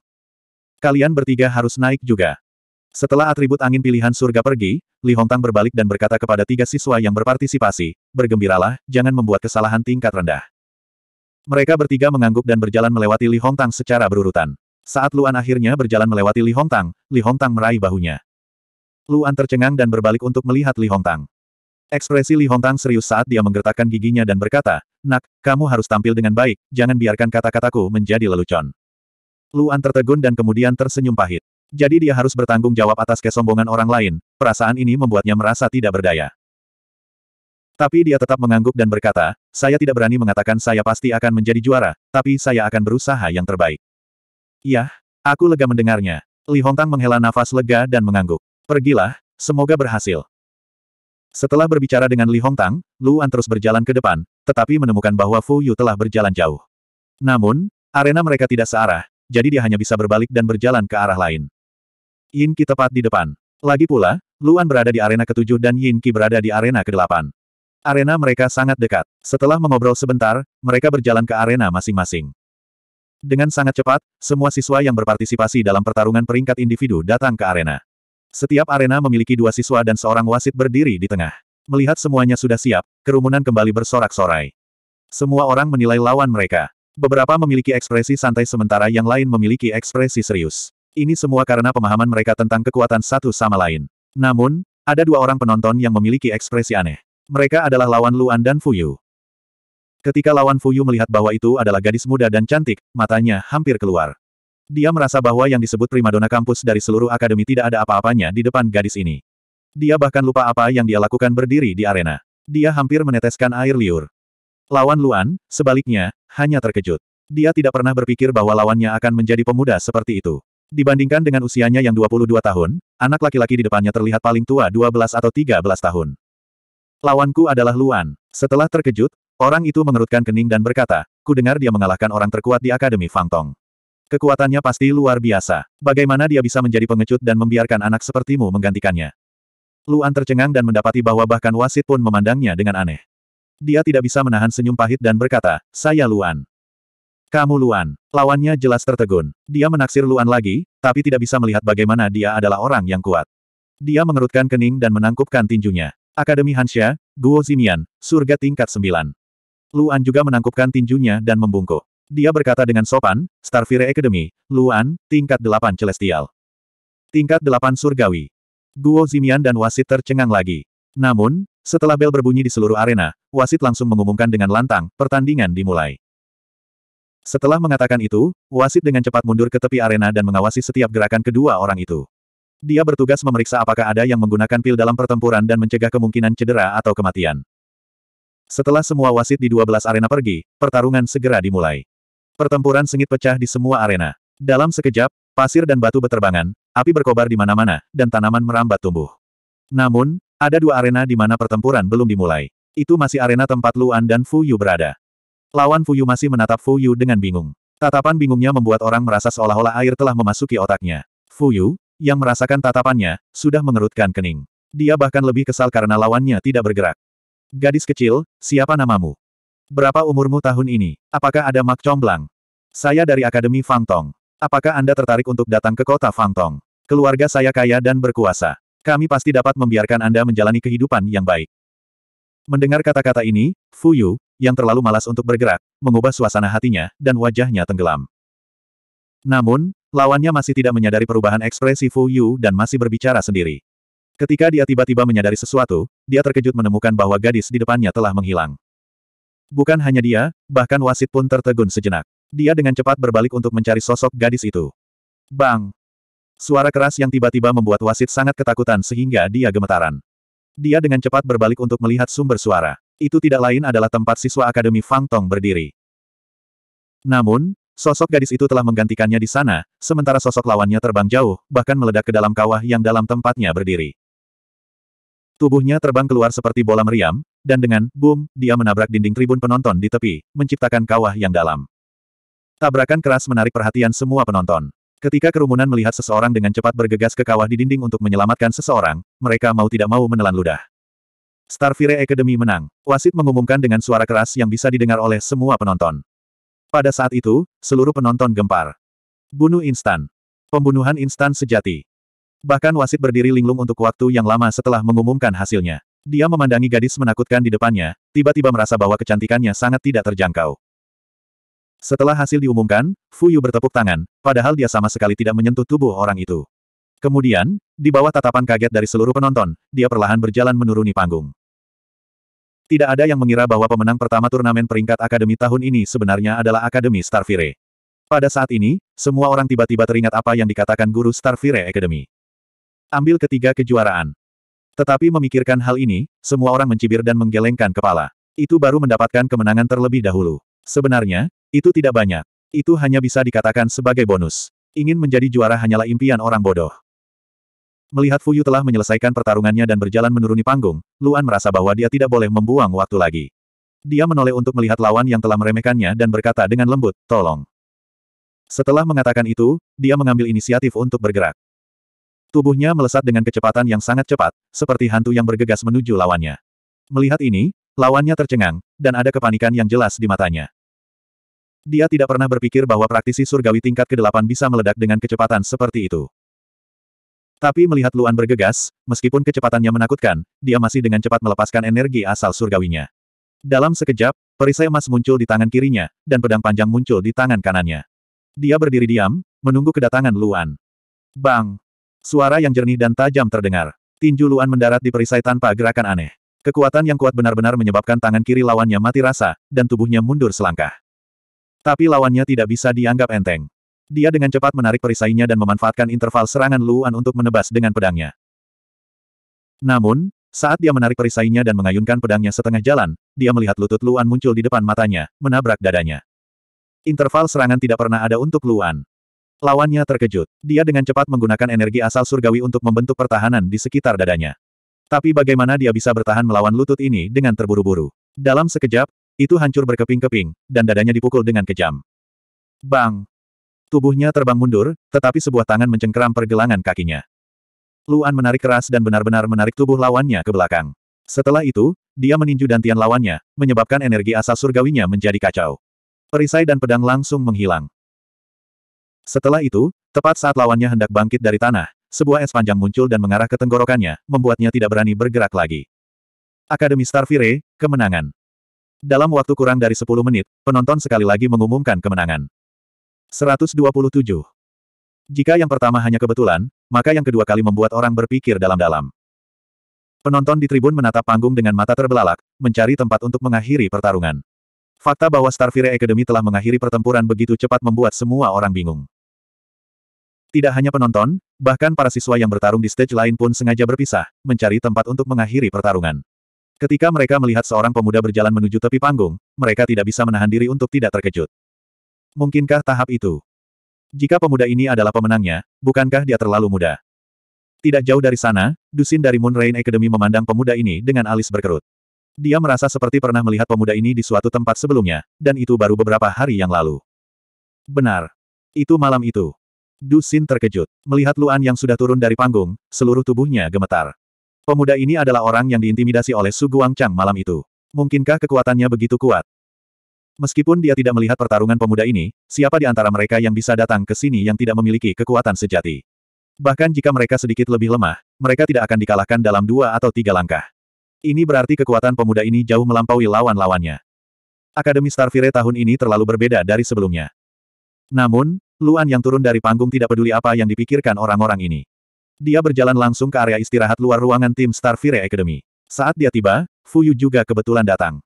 Kalian bertiga harus naik juga. Setelah atribut angin pilihan surga pergi, Li Hongtang berbalik dan berkata kepada tiga siswa yang berpartisipasi, bergembiralah, jangan membuat kesalahan tingkat rendah. Mereka bertiga mengangguk dan berjalan melewati Li Hongtang secara berurutan. Saat Luan akhirnya berjalan melewati Li Hongtang, Li Hongtang meraih bahunya. Luan tercengang dan berbalik untuk melihat Li Hongtang. Ekspresi Li Hongtang serius saat dia menggertakkan giginya dan berkata, Nak, kamu harus tampil dengan baik, jangan biarkan kata-kataku menjadi lelucon. Luan tertegun dan kemudian tersenyum pahit. Jadi dia harus bertanggung jawab atas kesombongan orang lain, perasaan ini membuatnya merasa tidak berdaya. Tapi dia tetap mengangguk dan berkata, saya tidak berani mengatakan saya pasti akan menjadi juara, tapi saya akan berusaha yang terbaik. Yah, aku lega mendengarnya. Li Hongtang menghela nafas lega dan mengangguk. Pergilah, semoga berhasil. Setelah berbicara dengan Li Hongtang, Luan terus berjalan ke depan, tetapi menemukan bahwa Fu Yu telah berjalan jauh. Namun, arena mereka tidak searah, jadi dia hanya bisa berbalik dan berjalan ke arah lain. Yin Qi tepat di depan. Lagi pula, Luan berada di arena ketujuh dan Yin Qi berada di arena kedelapan. Arena mereka sangat dekat. Setelah mengobrol sebentar, mereka berjalan ke arena masing-masing. Dengan sangat cepat, semua siswa yang berpartisipasi dalam pertarungan peringkat individu datang ke arena. Setiap arena memiliki dua siswa dan seorang wasit berdiri di tengah. Melihat semuanya sudah siap, kerumunan kembali bersorak-sorai. Semua orang menilai lawan mereka. Beberapa memiliki ekspresi santai sementara yang lain memiliki ekspresi serius. Ini semua karena pemahaman mereka tentang kekuatan satu sama lain. Namun, ada dua orang penonton yang memiliki ekspresi aneh. Mereka adalah lawan Luan dan Fuyu. Ketika lawan Fuyu melihat bahwa itu adalah gadis muda dan cantik, matanya hampir keluar. Dia merasa bahwa yang disebut primadona kampus dari seluruh akademi tidak ada apa-apanya di depan gadis ini. Dia bahkan lupa apa yang dia lakukan berdiri di arena. Dia hampir meneteskan air liur. Lawan Luan, sebaliknya, hanya terkejut. Dia tidak pernah berpikir bahwa lawannya akan menjadi pemuda seperti itu. Dibandingkan dengan usianya yang 22 tahun, anak laki-laki di depannya terlihat paling tua 12 atau 13 tahun. Lawanku adalah Luan. Setelah terkejut, Orang itu mengerutkan kening dan berkata, ku dengar dia mengalahkan orang terkuat di Akademi Fangtong. Kekuatannya pasti luar biasa. Bagaimana dia bisa menjadi pengecut dan membiarkan anak sepertimu menggantikannya? Luan tercengang dan mendapati bahwa bahkan wasit pun memandangnya dengan aneh. Dia tidak bisa menahan senyum pahit dan berkata, saya Luan. Kamu Luan. Lawannya jelas tertegun. Dia menaksir Luan lagi, tapi tidak bisa melihat bagaimana dia adalah orang yang kuat. Dia mengerutkan kening dan menangkupkan tinjunya. Akademi Hansya, Guo Zimian, surga tingkat 9. Luan juga menangkupkan tinjunya dan membungkuk. Dia berkata dengan sopan, Starfire Academy, Luan, tingkat delapan Celestial. Tingkat delapan Surgawi. Guo Zimian dan Wasit tercengang lagi. Namun, setelah bel berbunyi di seluruh arena, wasit langsung mengumumkan dengan lantang, pertandingan dimulai. Setelah mengatakan itu, wasit dengan cepat mundur ke tepi arena dan mengawasi setiap gerakan kedua orang itu. Dia bertugas memeriksa apakah ada yang menggunakan pil dalam pertempuran dan mencegah kemungkinan cedera atau kematian. Setelah semua wasit di 12 arena pergi, pertarungan segera dimulai. Pertempuran sengit pecah di semua arena. Dalam sekejap, pasir dan batu beterbangan, api berkobar di mana-mana, dan tanaman merambat tumbuh. Namun, ada dua arena di mana pertempuran belum dimulai. Itu masih arena tempat Luan dan Fu Yu berada. Lawan Fu Yu masih menatap Fu Yu dengan bingung. Tatapan bingungnya membuat orang merasa seolah-olah air telah memasuki otaknya. Fu Yu, yang merasakan tatapannya, sudah mengerutkan kening. Dia bahkan lebih kesal karena lawannya tidak bergerak. Gadis kecil, siapa namamu? Berapa umurmu tahun ini? Apakah ada Mak Comblang? Saya dari Akademi Fangtong. Apakah Anda tertarik untuk datang ke kota Fangtong? Keluarga saya kaya dan berkuasa. Kami pasti dapat membiarkan Anda menjalani kehidupan yang baik. Mendengar kata-kata ini, Fu Yu yang terlalu malas untuk bergerak, mengubah suasana hatinya, dan wajahnya tenggelam. Namun, lawannya masih tidak menyadari perubahan ekspresi Fu Yu dan masih berbicara sendiri. Ketika dia tiba-tiba menyadari sesuatu, dia terkejut menemukan bahwa gadis di depannya telah menghilang. Bukan hanya dia, bahkan wasit pun tertegun sejenak. Dia dengan cepat berbalik untuk mencari sosok gadis itu. Bang! Suara keras yang tiba-tiba membuat wasit sangat ketakutan sehingga dia gemetaran. Dia dengan cepat berbalik untuk melihat sumber suara. Itu tidak lain adalah tempat siswa Akademi Fang Tong berdiri. Namun, sosok gadis itu telah menggantikannya di sana, sementara sosok lawannya terbang jauh, bahkan meledak ke dalam kawah yang dalam tempatnya berdiri. Tubuhnya terbang keluar seperti bola meriam, dan dengan boom, dia menabrak dinding tribun penonton di tepi, menciptakan kawah yang dalam. Tabrakan keras menarik perhatian semua penonton. Ketika kerumunan melihat seseorang dengan cepat bergegas ke kawah di dinding untuk menyelamatkan seseorang, mereka mau tidak mau menelan ludah. Starfire Academy menang. Wasit mengumumkan dengan suara keras yang bisa didengar oleh semua penonton. Pada saat itu, seluruh penonton gempar. Bunuh instan. Pembunuhan instan sejati. Bahkan wasit berdiri linglung untuk waktu yang lama setelah mengumumkan hasilnya. Dia memandangi gadis menakutkan di depannya, tiba-tiba merasa bahwa kecantikannya sangat tidak terjangkau. Setelah hasil diumumkan, Fu Yu bertepuk tangan, padahal dia sama sekali tidak menyentuh tubuh orang itu. Kemudian, di bawah tatapan kaget dari seluruh penonton, dia perlahan berjalan menuruni panggung. Tidak ada yang mengira bahwa pemenang pertama turnamen peringkat akademi tahun ini sebenarnya adalah Akademi Starfire. Pada saat ini, semua orang tiba-tiba teringat apa yang dikatakan guru Starfire Academy. Ambil ketiga kejuaraan. Tetapi memikirkan hal ini, semua orang mencibir dan menggelengkan kepala. Itu baru mendapatkan kemenangan terlebih dahulu. Sebenarnya, itu tidak banyak. Itu hanya bisa dikatakan sebagai bonus. Ingin menjadi juara hanyalah impian orang bodoh. Melihat Fuyu telah menyelesaikan pertarungannya dan berjalan menuruni panggung, Luan merasa bahwa dia tidak boleh membuang waktu lagi. Dia menoleh untuk melihat lawan yang telah meremehkannya dan berkata dengan lembut, tolong. Setelah mengatakan itu, dia mengambil inisiatif untuk bergerak. Tubuhnya melesat dengan kecepatan yang sangat cepat, seperti hantu yang bergegas menuju lawannya. Melihat ini, lawannya tercengang, dan ada kepanikan yang jelas di matanya. Dia tidak pernah berpikir bahwa praktisi surgawi tingkat ke-8 bisa meledak dengan kecepatan seperti itu. Tapi melihat Luan bergegas, meskipun kecepatannya menakutkan, dia masih dengan cepat melepaskan energi asal surgawinya. Dalam sekejap, perisai emas muncul di tangan kirinya, dan pedang panjang muncul di tangan kanannya. Dia berdiri diam, menunggu kedatangan Luan. Bang! Suara yang jernih dan tajam terdengar. Tinju Luan mendarat di perisai tanpa gerakan aneh. Kekuatan yang kuat benar-benar menyebabkan tangan kiri lawannya mati rasa, dan tubuhnya mundur selangkah. Tapi lawannya tidak bisa dianggap enteng. Dia dengan cepat menarik perisainya dan memanfaatkan interval serangan Luan untuk menebas dengan pedangnya. Namun, saat dia menarik perisainya dan mengayunkan pedangnya setengah jalan, dia melihat lutut Luan muncul di depan matanya, menabrak dadanya. Interval serangan tidak pernah ada untuk Luan. Lawannya terkejut. Dia dengan cepat menggunakan energi asal surgawi untuk membentuk pertahanan di sekitar dadanya. Tapi bagaimana dia bisa bertahan melawan lutut ini dengan terburu-buru? Dalam sekejap, itu hancur berkeping-keping, dan dadanya dipukul dengan kejam. Bang! Tubuhnya terbang mundur, tetapi sebuah tangan mencengkeram pergelangan kakinya. Luan menarik keras dan benar-benar menarik tubuh lawannya ke belakang. Setelah itu, dia meninju dantian lawannya, menyebabkan energi asal surgawinya menjadi kacau. Perisai dan pedang langsung menghilang. Setelah itu, tepat saat lawannya hendak bangkit dari tanah, sebuah es panjang muncul dan mengarah ke tenggorokannya, membuatnya tidak berani bergerak lagi. Akademi Starfire, kemenangan. Dalam waktu kurang dari 10 menit, penonton sekali lagi mengumumkan kemenangan. 127. Jika yang pertama hanya kebetulan, maka yang kedua kali membuat orang berpikir dalam-dalam. Penonton di tribun menatap panggung dengan mata terbelalak, mencari tempat untuk mengakhiri pertarungan. Fakta bahwa Starfire Academy telah mengakhiri pertempuran begitu cepat membuat semua orang bingung. Tidak hanya penonton, bahkan para siswa yang bertarung di stage lain pun sengaja berpisah, mencari tempat untuk mengakhiri pertarungan. Ketika mereka melihat seorang pemuda berjalan menuju tepi panggung, mereka tidak bisa menahan diri untuk tidak terkejut. Mungkinkah tahap itu? Jika pemuda ini adalah pemenangnya, bukankah dia terlalu muda? Tidak jauh dari sana, Dusin dari Moon Rain Academy memandang pemuda ini dengan alis berkerut. Dia merasa seperti pernah melihat pemuda ini di suatu tempat sebelumnya, dan itu baru beberapa hari yang lalu. Benar. Itu malam itu. Dusin terkejut. Melihat Luan yang sudah turun dari panggung, seluruh tubuhnya gemetar. Pemuda ini adalah orang yang diintimidasi oleh Su Guangchang malam itu. Mungkinkah kekuatannya begitu kuat? Meskipun dia tidak melihat pertarungan pemuda ini, siapa di antara mereka yang bisa datang ke sini yang tidak memiliki kekuatan sejati? Bahkan jika mereka sedikit lebih lemah, mereka tidak akan dikalahkan dalam dua atau tiga langkah. Ini berarti kekuatan pemuda ini jauh melampaui lawan-lawannya. Akademi Starfire tahun ini terlalu berbeda dari sebelumnya. Namun, Luan yang turun dari panggung tidak peduli apa yang dipikirkan orang-orang ini. Dia berjalan langsung ke area istirahat luar ruangan tim Starfire Academy. Saat dia tiba, Fu Yu juga kebetulan datang.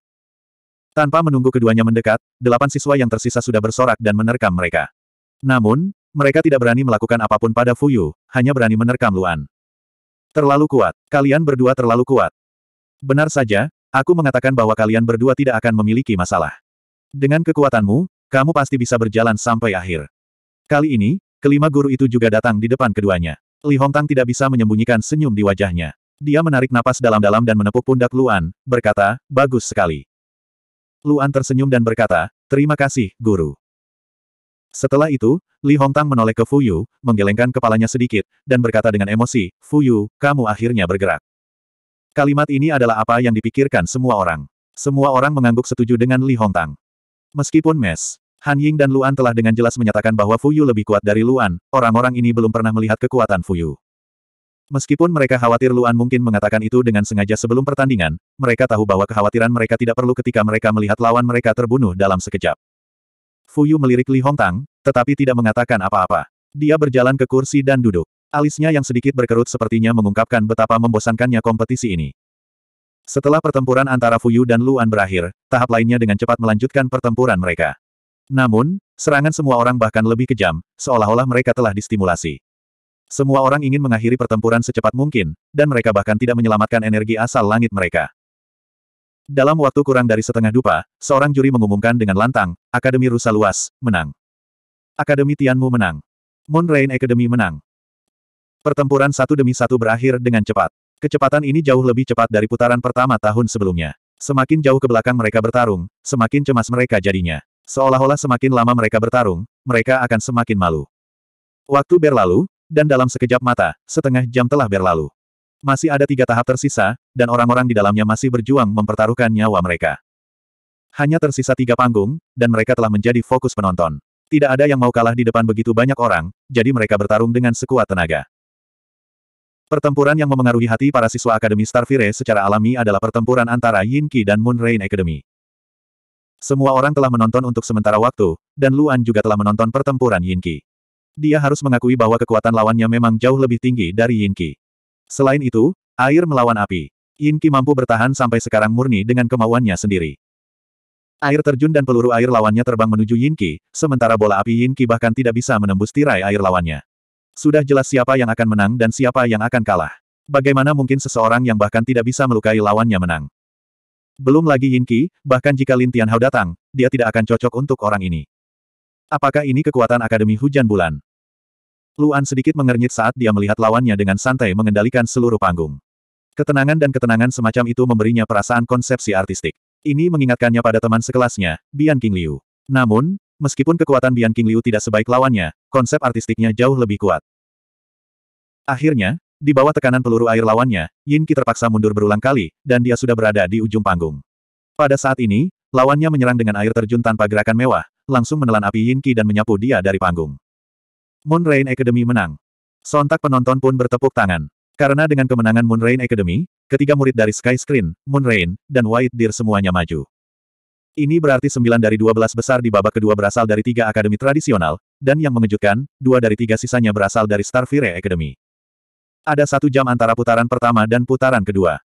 Tanpa menunggu keduanya mendekat, delapan siswa yang tersisa sudah bersorak dan menerkam mereka. Namun, mereka tidak berani melakukan apapun pada Fuyu, hanya berani menerkam Luan. Terlalu kuat, kalian berdua terlalu kuat. Benar saja, aku mengatakan bahwa kalian berdua tidak akan memiliki masalah. Dengan kekuatanmu, kamu pasti bisa berjalan sampai akhir. Kali ini, kelima guru itu juga datang di depan keduanya. Li Hongtang tidak bisa menyembunyikan senyum di wajahnya. Dia menarik napas dalam-dalam dan menepuk pundak Luan, berkata, bagus sekali. Luan tersenyum dan berkata, terima kasih, guru. Setelah itu, Li Hongtang menoleh ke Fuyu, menggelengkan kepalanya sedikit, dan berkata dengan emosi, Fuyu, kamu akhirnya bergerak. Kalimat ini adalah apa yang dipikirkan semua orang. Semua orang mengangguk setuju dengan Li Hongtang. Meskipun Mes, Han Ying dan Luan telah dengan jelas menyatakan bahwa Fu Yu lebih kuat dari Luan, orang-orang ini belum pernah melihat kekuatan Fu Yu. Meskipun mereka khawatir Luan mungkin mengatakan itu dengan sengaja sebelum pertandingan, mereka tahu bahwa kekhawatiran mereka tidak perlu ketika mereka melihat lawan mereka terbunuh dalam sekejap. Fu Yu melirik Li Hongtang, tetapi tidak mengatakan apa-apa. Dia berjalan ke kursi dan duduk. Alisnya yang sedikit berkerut sepertinya mengungkapkan betapa membosankannya kompetisi ini. Setelah pertempuran antara Fu Yu dan Luan berakhir, tahap lainnya dengan cepat melanjutkan pertempuran mereka. Namun, serangan semua orang bahkan lebih kejam, seolah-olah mereka telah distimulasi. Semua orang ingin mengakhiri pertempuran secepat mungkin, dan mereka bahkan tidak menyelamatkan energi asal langit mereka. Dalam waktu kurang dari setengah dupa, seorang juri mengumumkan dengan lantang, Akademi Rusa Luas, menang. Akademi Tianmu menang. Moon Rain Academy menang. Pertempuran satu demi satu berakhir dengan cepat. Kecepatan ini jauh lebih cepat dari putaran pertama tahun sebelumnya. Semakin jauh ke belakang mereka bertarung, semakin cemas mereka jadinya. Seolah-olah semakin lama mereka bertarung, mereka akan semakin malu. Waktu berlalu, dan dalam sekejap mata, setengah jam telah berlalu. Masih ada tiga tahap tersisa, dan orang-orang di dalamnya masih berjuang mempertaruhkan nyawa mereka. Hanya tersisa tiga panggung, dan mereka telah menjadi fokus penonton. Tidak ada yang mau kalah di depan begitu banyak orang, jadi mereka bertarung dengan sekuat tenaga. Pertempuran yang memengaruhi hati para siswa Akademi Starfire secara alami adalah pertempuran antara Yin Qi dan Moon Rain Academy. Semua orang telah menonton untuk sementara waktu, dan Luan juga telah menonton pertempuran Yin Qi. Dia harus mengakui bahwa kekuatan lawannya memang jauh lebih tinggi dari Yin Qi. Selain itu, air melawan api. Yin Qi mampu bertahan sampai sekarang murni dengan kemauannya sendiri. Air terjun dan peluru air lawannya terbang menuju Yin Qi, sementara bola api Yin Qi bahkan tidak bisa menembus tirai air lawannya. Sudah jelas siapa yang akan menang dan siapa yang akan kalah. Bagaimana mungkin seseorang yang bahkan tidak bisa melukai lawannya menang? Belum lagi Yin Qi, bahkan jika Lin Tianhao datang, dia tidak akan cocok untuk orang ini. Apakah ini kekuatan Akademi Hujan Bulan? Luan sedikit mengernyit saat dia melihat lawannya dengan santai mengendalikan seluruh panggung. Ketenangan dan ketenangan semacam itu memberinya perasaan konsepsi artistik. Ini mengingatkannya pada teman sekelasnya, Bian King Liu. Namun, meskipun kekuatan Bian King Liu tidak sebaik lawannya, konsep artistiknya jauh lebih kuat. Akhirnya, di bawah tekanan peluru air lawannya, Yin Qi terpaksa mundur berulang kali, dan dia sudah berada di ujung panggung. Pada saat ini, lawannya menyerang dengan air terjun tanpa gerakan mewah, langsung menelan api Yin Qi dan menyapu dia dari panggung. Moon Rain Academy menang. Sontak penonton pun bertepuk tangan. Karena dengan kemenangan Moon Rain Academy, ketiga murid dari Sky Screen, Moon Rain, dan White Deer semuanya maju. Ini berarti sembilan dari dua belas besar di babak kedua berasal dari tiga akademi tradisional, dan yang mengejutkan, dua dari tiga sisanya berasal dari Starfire Academy. Ada satu jam antara putaran pertama dan putaran kedua.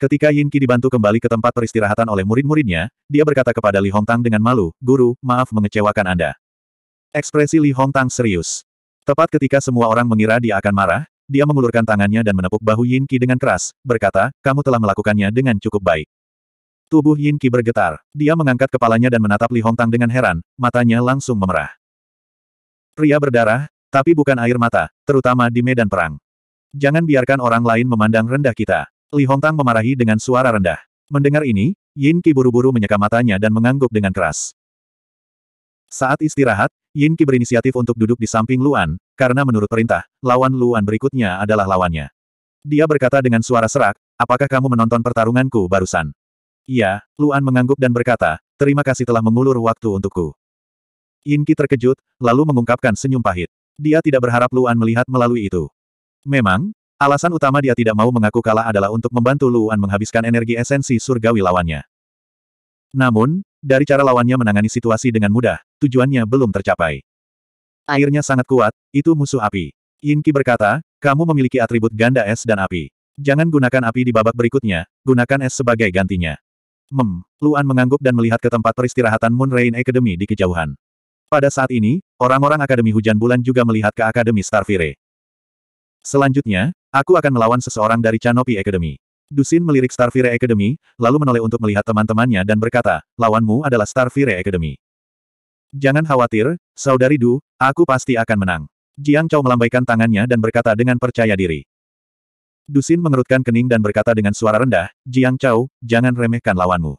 Ketika Yin Qi dibantu kembali ke tempat peristirahatan oleh murid-muridnya, dia berkata kepada Li Hongtang dengan malu, Guru, maaf mengecewakan Anda. Ekspresi Li Hongtang serius. Tepat ketika semua orang mengira dia akan marah, dia mengulurkan tangannya dan menepuk bahu Yin Qi dengan keras, berkata, kamu telah melakukannya dengan cukup baik. Tubuh Yin Qi bergetar. Dia mengangkat kepalanya dan menatap Li Hongtang dengan heran, matanya langsung memerah. Pria berdarah, tapi bukan air mata, terutama di medan perang. Jangan biarkan orang lain memandang rendah kita. Li Hongtang memarahi dengan suara rendah. Mendengar ini, Yin Qi buru-buru menyeka matanya dan mengangguk dengan keras. Saat istirahat, Yin Qi berinisiatif untuk duduk di samping Luan, karena menurut perintah, lawan Luan berikutnya adalah lawannya. Dia berkata dengan suara serak, apakah kamu menonton pertarunganku barusan? Iya, Luan mengangguk dan berkata, terima kasih telah mengulur waktu untukku. Yin Qi terkejut, lalu mengungkapkan senyum pahit. Dia tidak berharap Luan melihat melalui itu. Memang, alasan utama dia tidak mau mengaku kalah adalah untuk membantu Luan menghabiskan energi esensi surgawi lawannya. Namun, dari cara lawannya menangani situasi dengan mudah, tujuannya belum tercapai. Airnya sangat kuat, itu musuh api. Qi berkata, kamu memiliki atribut ganda es dan api. Jangan gunakan api di babak berikutnya, gunakan es sebagai gantinya. Mem, Luan mengangguk dan melihat ke tempat peristirahatan Moon Rain Academy di kejauhan. Pada saat ini, orang-orang Akademi Hujan Bulan juga melihat ke Akademi Starfire. Selanjutnya, aku akan melawan seseorang dari Canopy Academy. Dusin melirik Starfire Academy, lalu menoleh untuk melihat teman-temannya dan berkata, lawanmu adalah Starfire Academy. Jangan khawatir, saudari Du, aku pasti akan menang. Jiang Chao melambaikan tangannya dan berkata dengan percaya diri. Dusin mengerutkan kening dan berkata dengan suara rendah, Jiang Chao, jangan remehkan lawanmu.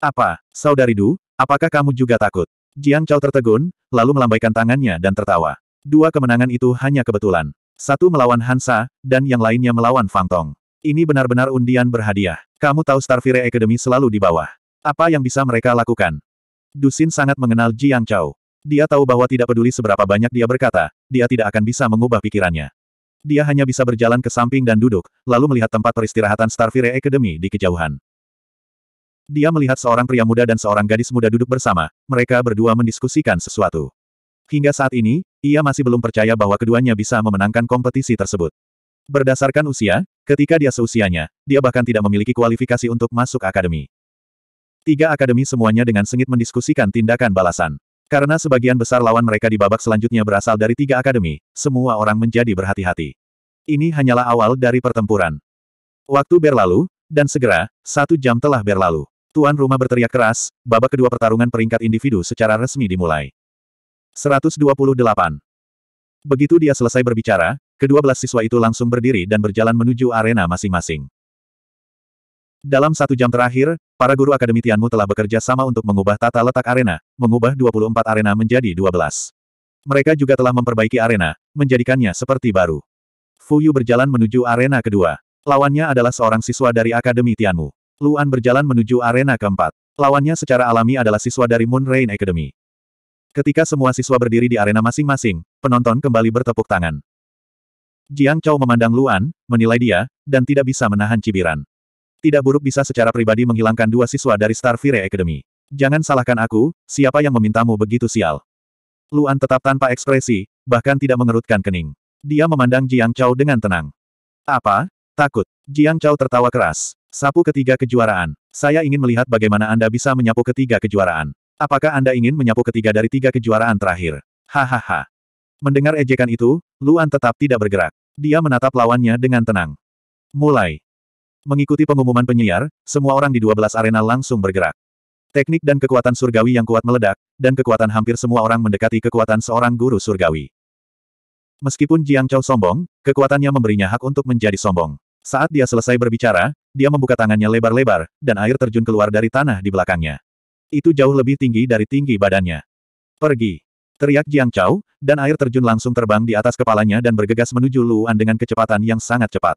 Apa, saudari Du, apakah kamu juga takut? Jiang Chao tertegun, lalu melambaikan tangannya dan tertawa. Dua kemenangan itu hanya kebetulan. Satu melawan Hansa, dan yang lainnya melawan Fangtong. Ini benar-benar undian berhadiah. Kamu tahu Starfire Academy selalu di bawah. Apa yang bisa mereka lakukan? Dusin sangat mengenal Jiang Chao. Dia tahu bahwa tidak peduli seberapa banyak dia berkata, dia tidak akan bisa mengubah pikirannya. Dia hanya bisa berjalan ke samping dan duduk, lalu melihat tempat peristirahatan Starfire Academy di kejauhan. Dia melihat seorang pria muda dan seorang gadis muda duduk bersama, mereka berdua mendiskusikan sesuatu. Hingga saat ini, ia masih belum percaya bahwa keduanya bisa memenangkan kompetisi tersebut. Berdasarkan usia, ketika dia seusianya, dia bahkan tidak memiliki kualifikasi untuk masuk akademi. Tiga akademi semuanya dengan sengit mendiskusikan tindakan balasan. Karena sebagian besar lawan mereka di babak selanjutnya berasal dari tiga akademi, semua orang menjadi berhati-hati. Ini hanyalah awal dari pertempuran. Waktu berlalu, dan segera, satu jam telah berlalu. Tuan rumah berteriak keras, babak kedua pertarungan peringkat individu secara resmi dimulai. 128. Begitu dia selesai berbicara, kedua belas siswa itu langsung berdiri dan berjalan menuju arena masing-masing. Dalam satu jam terakhir, para guru akademi Tianmu telah bekerja sama untuk mengubah tata letak arena, mengubah 24 arena menjadi 12. Mereka juga telah memperbaiki arena, menjadikannya seperti baru. Fu Yu berjalan menuju arena kedua. Lawannya adalah seorang siswa dari Akademi Tianmu. Luan berjalan menuju arena keempat. Lawannya secara alami adalah siswa dari Moon Rain Academy. Ketika semua siswa berdiri di arena masing-masing, penonton kembali bertepuk tangan. Jiang Chao memandang Luan, menilai dia, dan tidak bisa menahan cibiran. Tidak buruk bisa secara pribadi menghilangkan dua siswa dari Starfire Academy. Jangan salahkan aku, siapa yang memintamu begitu sial. Luan tetap tanpa ekspresi, bahkan tidak mengerutkan kening. Dia memandang Jiang Chao dengan tenang. Apa? Takut. Jiang Chao tertawa keras. Sapu ketiga kejuaraan. Saya ingin melihat bagaimana Anda bisa menyapu ketiga kejuaraan. Apakah Anda ingin menyapu ketiga dari tiga kejuaraan terakhir? Hahaha. Mendengar ejekan itu, Luan tetap tidak bergerak. Dia menatap lawannya dengan tenang. Mulai. Mengikuti pengumuman penyiar, semua orang di 12 arena langsung bergerak. Teknik dan kekuatan surgawi yang kuat meledak, dan kekuatan hampir semua orang mendekati kekuatan seorang guru surgawi. Meskipun Jiang Chao sombong, kekuatannya memberinya hak untuk menjadi sombong. Saat dia selesai berbicara, dia membuka tangannya lebar-lebar, dan air terjun keluar dari tanah di belakangnya itu jauh lebih tinggi dari tinggi badannya. Pergi! Teriak Jiang Chao, dan air terjun langsung terbang di atas kepalanya dan bergegas menuju Luan dengan kecepatan yang sangat cepat.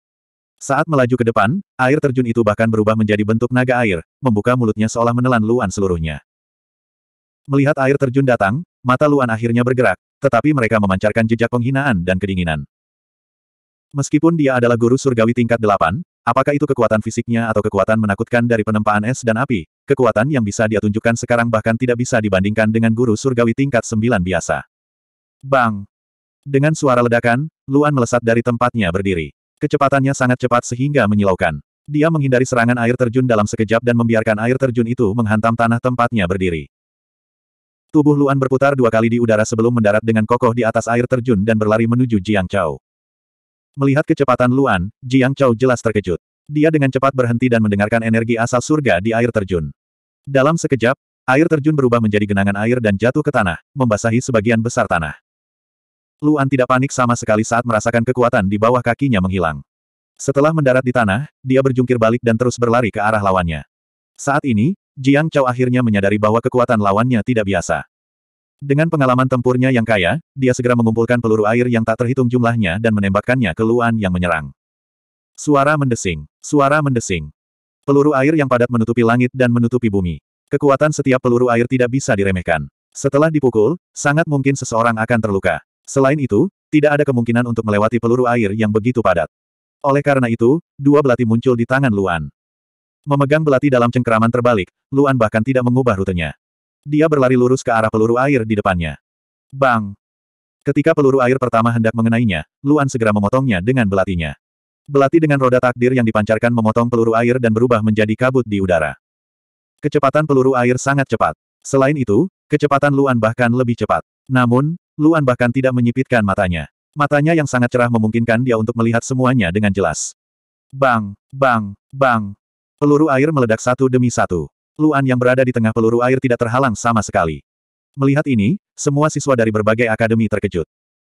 Saat melaju ke depan, air terjun itu bahkan berubah menjadi bentuk naga air, membuka mulutnya seolah menelan Luan seluruhnya. Melihat air terjun datang, mata Luan akhirnya bergerak, tetapi mereka memancarkan jejak penghinaan dan kedinginan. Meskipun dia adalah guru surgawi tingkat delapan, apakah itu kekuatan fisiknya atau kekuatan menakutkan dari penempaan es dan api, kekuatan yang bisa dia tunjukkan sekarang bahkan tidak bisa dibandingkan dengan guru surgawi tingkat sembilan biasa. Bang! Dengan suara ledakan, Luan melesat dari tempatnya berdiri. Kecepatannya sangat cepat sehingga menyilaukan. Dia menghindari serangan air terjun dalam sekejap dan membiarkan air terjun itu menghantam tanah tempatnya berdiri. Tubuh Luan berputar dua kali di udara sebelum mendarat dengan kokoh di atas air terjun dan berlari menuju Jiang Chao. Melihat kecepatan Luan, Jiang Chao jelas terkejut. Dia dengan cepat berhenti dan mendengarkan energi asal surga di air terjun. Dalam sekejap, air terjun berubah menjadi genangan air dan jatuh ke tanah, membasahi sebagian besar tanah. Luan tidak panik sama sekali saat merasakan kekuatan di bawah kakinya menghilang. Setelah mendarat di tanah, dia berjungkir balik dan terus berlari ke arah lawannya. Saat ini, Jiang Chao akhirnya menyadari bahwa kekuatan lawannya tidak biasa. Dengan pengalaman tempurnya yang kaya, dia segera mengumpulkan peluru air yang tak terhitung jumlahnya dan menembakkannya ke Luan yang menyerang. Suara mendesing, suara mendesing. Peluru air yang padat menutupi langit dan menutupi bumi. Kekuatan setiap peluru air tidak bisa diremehkan. Setelah dipukul, sangat mungkin seseorang akan terluka. Selain itu, tidak ada kemungkinan untuk melewati peluru air yang begitu padat. Oleh karena itu, dua belati muncul di tangan Luan. Memegang belati dalam cengkeraman terbalik, Luan bahkan tidak mengubah rutenya. Dia berlari lurus ke arah peluru air di depannya. Bang! Ketika peluru air pertama hendak mengenainya, Luan segera memotongnya dengan belatinya. Belati dengan roda takdir yang dipancarkan memotong peluru air dan berubah menjadi kabut di udara. Kecepatan peluru air sangat cepat. Selain itu, kecepatan Luan bahkan lebih cepat. Namun, Luan bahkan tidak menyipitkan matanya. Matanya yang sangat cerah memungkinkan dia untuk melihat semuanya dengan jelas. Bang, bang, bang. Peluru air meledak satu demi satu. Luan yang berada di tengah peluru air tidak terhalang sama sekali. Melihat ini, semua siswa dari berbagai akademi terkejut.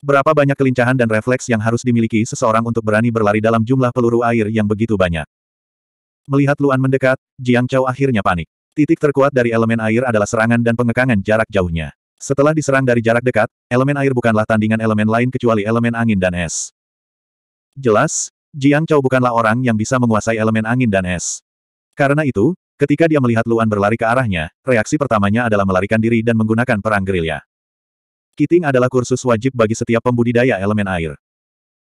Berapa banyak kelincahan dan refleks yang harus dimiliki seseorang untuk berani berlari dalam jumlah peluru air yang begitu banyak. Melihat Luan mendekat, Jiang Chao akhirnya panik. Titik terkuat dari elemen air adalah serangan dan pengekangan jarak jauhnya. Setelah diserang dari jarak dekat, elemen air bukanlah tandingan elemen lain kecuali elemen angin dan es. Jelas, Jiang Chao bukanlah orang yang bisa menguasai elemen angin dan es. Karena itu, ketika dia melihat Luan berlari ke arahnya, reaksi pertamanya adalah melarikan diri dan menggunakan perang gerilya. Kiting adalah kursus wajib bagi setiap pembudidaya elemen air.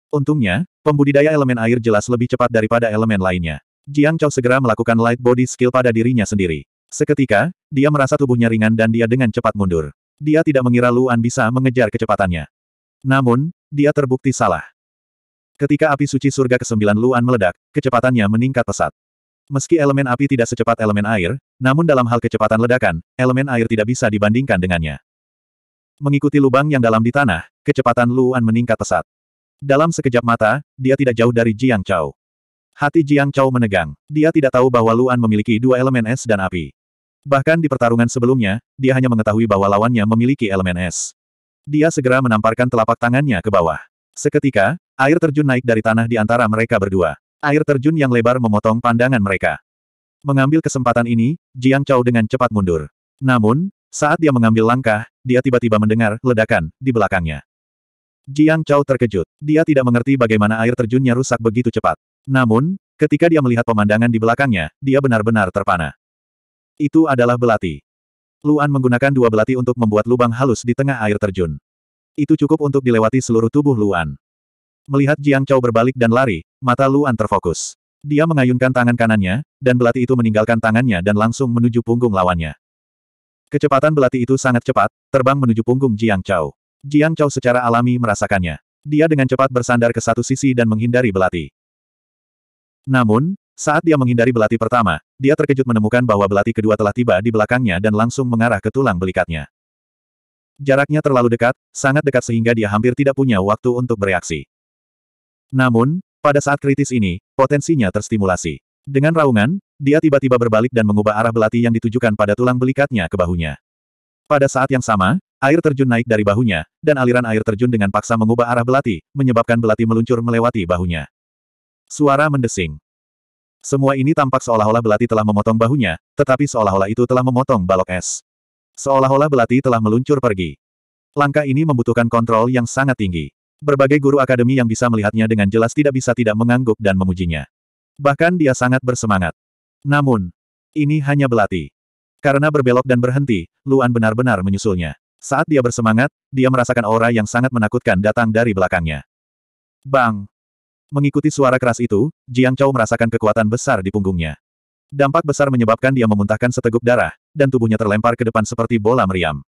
Untungnya, pembudidaya elemen air jelas lebih cepat daripada elemen lainnya. Jiang Chao segera melakukan light body skill pada dirinya sendiri. Seketika, dia merasa tubuhnya ringan dan dia dengan cepat mundur. Dia tidak mengira Luan bisa mengejar kecepatannya. Namun, dia terbukti salah. Ketika api suci surga ke-9 Luan meledak, kecepatannya meningkat pesat. Meski elemen api tidak secepat elemen air, namun dalam hal kecepatan ledakan, elemen air tidak bisa dibandingkan dengannya. Mengikuti lubang yang dalam di tanah, kecepatan Luan meningkat pesat. Dalam sekejap mata, dia tidak jauh dari Jiang Chao. Hati Jiang Chao menegang. Dia tidak tahu bahwa Luan memiliki dua elemen es dan api. Bahkan di pertarungan sebelumnya, dia hanya mengetahui bahwa lawannya memiliki elemen es. Dia segera menamparkan telapak tangannya ke bawah. Seketika, air terjun naik dari tanah di antara mereka berdua. Air terjun yang lebar memotong pandangan mereka. Mengambil kesempatan ini, Jiang Chao dengan cepat mundur. Namun, saat dia mengambil langkah, dia tiba-tiba mendengar ledakan di belakangnya. Jiang Chao terkejut. Dia tidak mengerti bagaimana air terjunnya rusak begitu cepat. Namun, ketika dia melihat pemandangan di belakangnya, dia benar-benar terpana. Itu adalah belati. Luan menggunakan dua belati untuk membuat lubang halus di tengah air terjun. Itu cukup untuk dilewati seluruh tubuh Luan. Melihat Jiang Chao berbalik dan lari, mata Luan terfokus. Dia mengayunkan tangan kanannya, dan belati itu meninggalkan tangannya dan langsung menuju punggung lawannya. Kecepatan belati itu sangat cepat, terbang menuju punggung Jiang Chao. Jiang Chao secara alami merasakannya. Dia dengan cepat bersandar ke satu sisi dan menghindari belati. Namun, saat dia menghindari belati pertama, dia terkejut menemukan bahwa belati kedua telah tiba di belakangnya dan langsung mengarah ke tulang belikatnya. Jaraknya terlalu dekat, sangat dekat sehingga dia hampir tidak punya waktu untuk bereaksi. Namun, pada saat kritis ini, potensinya terstimulasi. Dengan raungan, dia tiba-tiba berbalik dan mengubah arah belati yang ditujukan pada tulang belikatnya ke bahunya. Pada saat yang sama, air terjun naik dari bahunya, dan aliran air terjun dengan paksa mengubah arah belati, menyebabkan belati meluncur melewati bahunya. Suara mendesing. Semua ini tampak seolah-olah belati telah memotong bahunya, tetapi seolah-olah itu telah memotong balok es. Seolah-olah belati telah meluncur pergi. Langkah ini membutuhkan kontrol yang sangat tinggi. Berbagai guru akademi yang bisa melihatnya dengan jelas tidak bisa tidak mengangguk dan memujinya. Bahkan dia sangat bersemangat. Namun, ini hanya belati. Karena berbelok dan berhenti, Luan benar-benar menyusulnya. Saat dia bersemangat, dia merasakan aura yang sangat menakutkan datang dari belakangnya. Bang! Mengikuti suara keras itu, Jiang Chou merasakan kekuatan besar di punggungnya. Dampak besar menyebabkan dia memuntahkan seteguk darah, dan tubuhnya terlempar ke depan seperti bola meriam.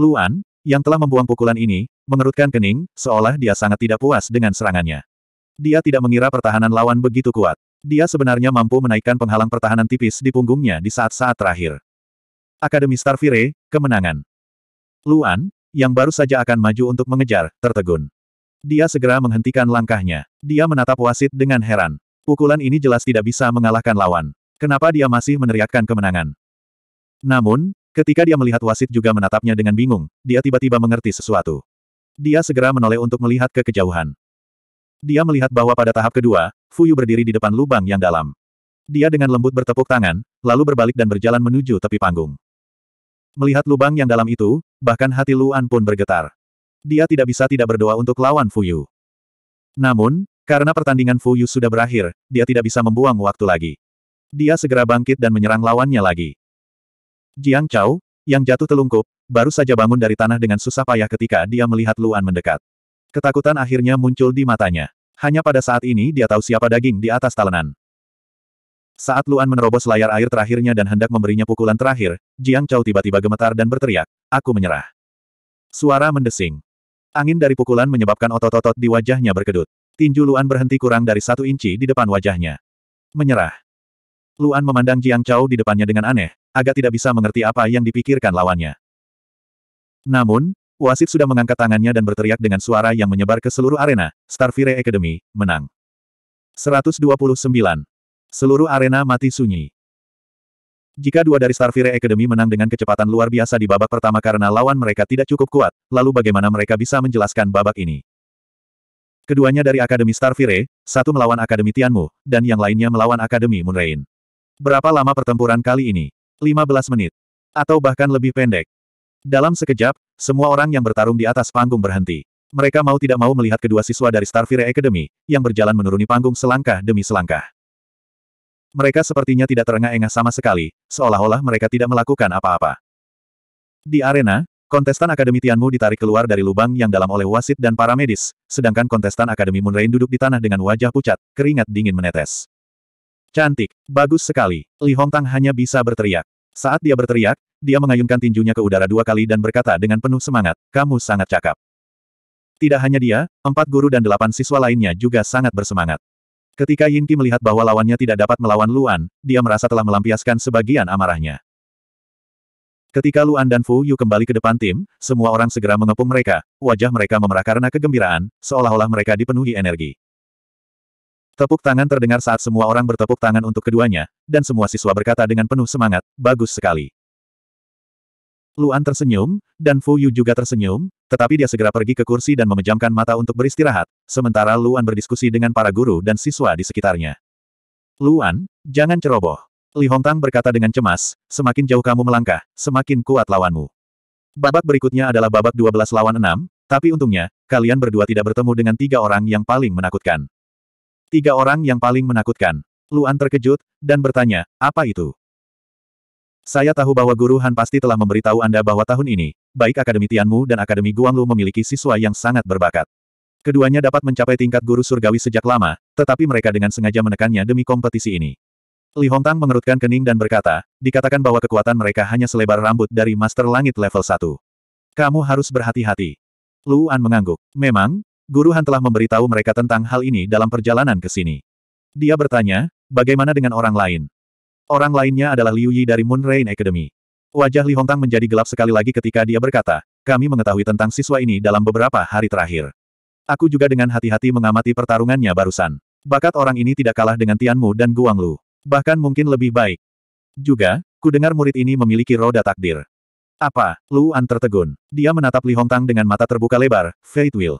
Luan, yang telah membuang pukulan ini, mengerutkan kening, seolah dia sangat tidak puas dengan serangannya. Dia tidak mengira pertahanan lawan begitu kuat. Dia sebenarnya mampu menaikkan penghalang pertahanan tipis di punggungnya di saat-saat terakhir. Akademi Starfire, kemenangan. Luan, yang baru saja akan maju untuk mengejar, tertegun. Dia segera menghentikan langkahnya. Dia menatap wasit dengan heran. Pukulan ini jelas tidak bisa mengalahkan lawan. Kenapa dia masih meneriakkan kemenangan? Namun, ketika dia melihat wasit juga menatapnya dengan bingung, dia tiba-tiba mengerti sesuatu. Dia segera menoleh untuk melihat ke kejauhan. Dia melihat bahwa pada tahap kedua, Fuyu berdiri di depan lubang yang dalam. Dia dengan lembut bertepuk tangan, lalu berbalik dan berjalan menuju tepi panggung. Melihat lubang yang dalam itu, bahkan hati Luan pun bergetar. Dia tidak bisa tidak berdoa untuk lawan Fuyu. Namun, karena pertandingan Fuyu sudah berakhir, dia tidak bisa membuang waktu lagi. Dia segera bangkit dan menyerang lawannya lagi. Jiang Chao, yang jatuh telungkup, baru saja bangun dari tanah dengan susah payah ketika dia melihat Luan mendekat. Ketakutan akhirnya muncul di matanya. Hanya pada saat ini dia tahu siapa daging di atas talenan. Saat Luan menerobos layar air terakhirnya dan hendak memberinya pukulan terakhir, Jiang Chao tiba-tiba gemetar dan berteriak, aku menyerah. Suara mendesing. Angin dari pukulan menyebabkan otot-otot di wajahnya berkedut. Tinju Luan berhenti kurang dari satu inci di depan wajahnya. Menyerah. Luan memandang Jiang Chao di depannya dengan aneh, agak tidak bisa mengerti apa yang dipikirkan lawannya. Namun, Wasit sudah mengangkat tangannya dan berteriak dengan suara yang menyebar ke seluruh arena, Starfire Academy, menang. 129. Seluruh arena mati sunyi. Jika dua dari Starfire Academy menang dengan kecepatan luar biasa di babak pertama karena lawan mereka tidak cukup kuat, lalu bagaimana mereka bisa menjelaskan babak ini? Keduanya dari Akademi Starfire, satu melawan Akademi Tianmu, dan yang lainnya melawan Akademi Moonrain. Berapa lama pertempuran kali ini? 15 menit. Atau bahkan lebih pendek. Dalam sekejap, semua orang yang bertarung di atas panggung berhenti. Mereka mau tidak mau melihat kedua siswa dari Starfire Academy, yang berjalan menuruni panggung selangkah demi selangkah. Mereka sepertinya tidak terengah-engah sama sekali, seolah-olah mereka tidak melakukan apa-apa. Di arena, kontestan Akademi Tianmu ditarik keluar dari lubang yang dalam oleh wasit dan para medis, sedangkan kontestan Akademi Moonrain duduk di tanah dengan wajah pucat, keringat dingin menetes. Cantik, bagus sekali, Li Hongtang hanya bisa berteriak. Saat dia berteriak, dia mengayunkan tinjunya ke udara dua kali dan berkata dengan penuh semangat, kamu sangat cakap. Tidak hanya dia, empat guru dan delapan siswa lainnya juga sangat bersemangat. Ketika Yinki melihat bahwa lawannya tidak dapat melawan Luan, dia merasa telah melampiaskan sebagian amarahnya. Ketika Luan dan Fu Yu kembali ke depan tim, semua orang segera mengepung mereka, wajah mereka memerah karena kegembiraan, seolah-olah mereka dipenuhi energi. Tepuk tangan terdengar saat semua orang bertepuk tangan untuk keduanya, dan semua siswa berkata dengan penuh semangat, bagus sekali. Luan tersenyum, dan Fu Yu juga tersenyum, tetapi dia segera pergi ke kursi dan memejamkan mata untuk beristirahat, sementara Luan berdiskusi dengan para guru dan siswa di sekitarnya. Luan, jangan ceroboh. Li Hongtang berkata dengan cemas, semakin jauh kamu melangkah, semakin kuat lawanmu. Babak berikutnya adalah babak 12 lawan 6, tapi untungnya, kalian berdua tidak bertemu dengan tiga orang yang paling menakutkan. Tiga orang yang paling menakutkan. Luan terkejut, dan bertanya, apa itu? Saya tahu bahwa Guru Han pasti telah memberitahu Anda bahwa tahun ini, baik Akademi Tianmu dan Akademi Guanglu memiliki siswa yang sangat berbakat. Keduanya dapat mencapai tingkat guru surgawi sejak lama, tetapi mereka dengan sengaja menekannya demi kompetisi ini. Li Hongtang mengerutkan kening dan berkata, dikatakan bahwa kekuatan mereka hanya selebar rambut dari Master Langit level 1. Kamu harus berhati-hati. Luan mengangguk. Memang, Guru Han telah memberitahu mereka tentang hal ini dalam perjalanan ke sini. Dia bertanya, bagaimana dengan orang lain? Orang lainnya adalah Liu Yi dari Moon Rain Academy. Wajah Li Hongtang menjadi gelap sekali lagi ketika dia berkata, kami mengetahui tentang siswa ini dalam beberapa hari terakhir. Aku juga dengan hati-hati mengamati pertarungannya barusan. Bakat orang ini tidak kalah dengan Tianmu dan Guanglu. Bahkan mungkin lebih baik. Juga, ku dengar murid ini memiliki roda takdir. Apa? Luan tertegun. Dia menatap Li Hongtang dengan mata terbuka lebar, Fate Will.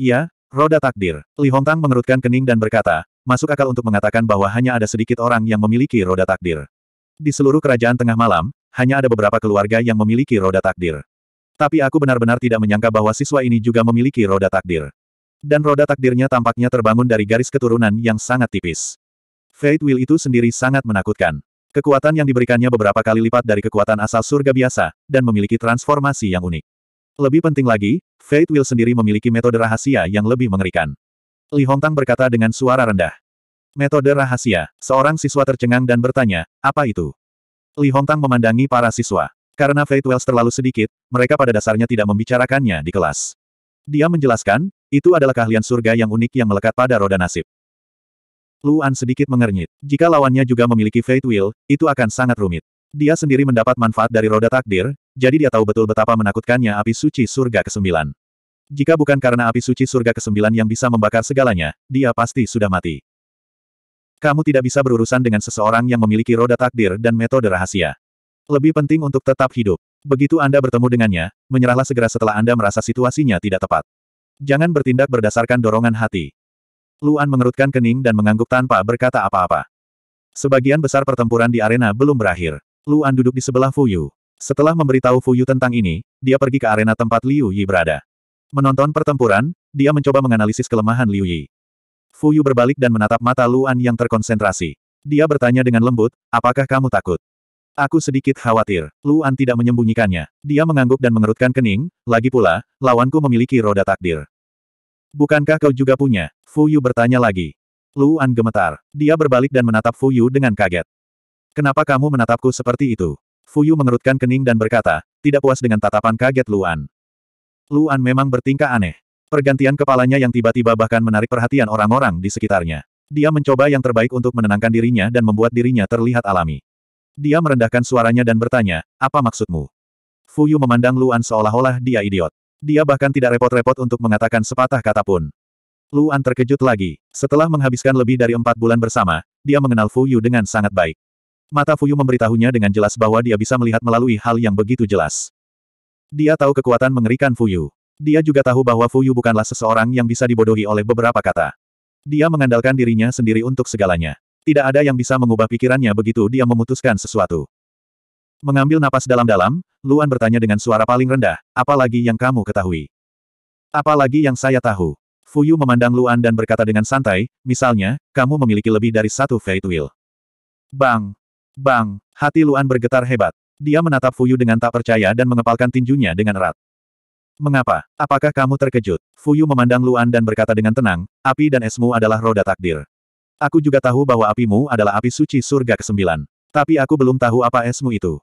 Iya, roda takdir. Li Hongtang mengerutkan kening dan berkata, masuk akal untuk mengatakan bahwa hanya ada sedikit orang yang memiliki roda takdir. Di seluruh kerajaan tengah malam, hanya ada beberapa keluarga yang memiliki roda takdir. Tapi aku benar-benar tidak menyangka bahwa siswa ini juga memiliki roda takdir. Dan roda takdirnya tampaknya terbangun dari garis keturunan yang sangat tipis. Fate Will itu sendiri sangat menakutkan. Kekuatan yang diberikannya beberapa kali lipat dari kekuatan asal surga biasa, dan memiliki transformasi yang unik. Lebih penting lagi, Fate Will sendiri memiliki metode rahasia yang lebih mengerikan. Li Hongtang berkata dengan suara rendah. Metode rahasia, seorang siswa tercengang dan bertanya, apa itu? Li Hongtang memandangi para siswa. Karena Fate Wells terlalu sedikit, mereka pada dasarnya tidak membicarakannya di kelas. Dia menjelaskan, itu adalah keahlian surga yang unik yang melekat pada roda nasib. Luan sedikit mengernyit. Jika lawannya juga memiliki Fate Will, itu akan sangat rumit. Dia sendiri mendapat manfaat dari roda takdir, jadi dia tahu betul betapa menakutkannya api suci surga ke-9. Jika bukan karena api suci surga ke-9 yang bisa membakar segalanya, dia pasti sudah mati. Kamu tidak bisa berurusan dengan seseorang yang memiliki roda takdir dan metode rahasia. Lebih penting untuk tetap hidup. Begitu Anda bertemu dengannya, menyerahlah segera setelah Anda merasa situasinya tidak tepat. Jangan bertindak berdasarkan dorongan hati. Luan mengerutkan kening dan mengangguk tanpa berkata apa-apa. Sebagian besar pertempuran di arena belum berakhir. Luan duduk di sebelah Fuyu. Setelah memberitahu Fuyu tentang ini, dia pergi ke arena tempat Liu Yi berada. Menonton pertempuran, dia mencoba menganalisis kelemahan Liu Yi. Fuyu berbalik dan menatap mata Luan yang terkonsentrasi. Dia bertanya dengan lembut, apakah kamu takut? Aku sedikit khawatir. Luan tidak menyembunyikannya. Dia mengangguk dan mengerutkan kening, lagi pula, lawanku memiliki roda takdir. Bukankah kau juga punya? Fuyu bertanya lagi. Luan gemetar. Dia berbalik dan menatap Fuyu dengan kaget. Kenapa kamu menatapku seperti itu? Fuyu mengerutkan kening dan berkata, tidak puas dengan tatapan kaget Luan. Luan memang bertingkah aneh. Pergantian kepalanya yang tiba-tiba bahkan menarik perhatian orang-orang di sekitarnya. Dia mencoba yang terbaik untuk menenangkan dirinya dan membuat dirinya terlihat alami. Dia merendahkan suaranya dan bertanya, apa maksudmu? Fuyu memandang Luan seolah-olah dia idiot. Dia bahkan tidak repot-repot untuk mengatakan sepatah kata pun. Luan terkejut lagi. Setelah menghabiskan lebih dari empat bulan bersama, dia mengenal Fuyu dengan sangat baik. Mata Fuyu memberitahunya dengan jelas bahwa dia bisa melihat melalui hal yang begitu jelas. Dia tahu kekuatan mengerikan Fuyu. Dia juga tahu bahwa Fuyu bukanlah seseorang yang bisa dibodohi oleh beberapa kata. Dia mengandalkan dirinya sendiri untuk segalanya. Tidak ada yang bisa mengubah pikirannya begitu dia memutuskan sesuatu. Mengambil napas dalam-dalam, Luan bertanya dengan suara paling rendah, "Apa lagi yang kamu ketahui? Apalagi yang saya tahu? Fuyu memandang Luan dan berkata dengan santai, misalnya, kamu memiliki lebih dari satu Fate Wheel. Bang! Bang! Hati Luan bergetar hebat. Dia menatap Fuyu dengan tak percaya dan mengepalkan tinjunya dengan erat. Mengapa? Apakah kamu terkejut? Fuyu memandang Luan dan berkata dengan tenang, api dan esmu adalah roda takdir. Aku juga tahu bahwa apimu adalah api suci surga ke-9. Tapi aku belum tahu apa esmu itu.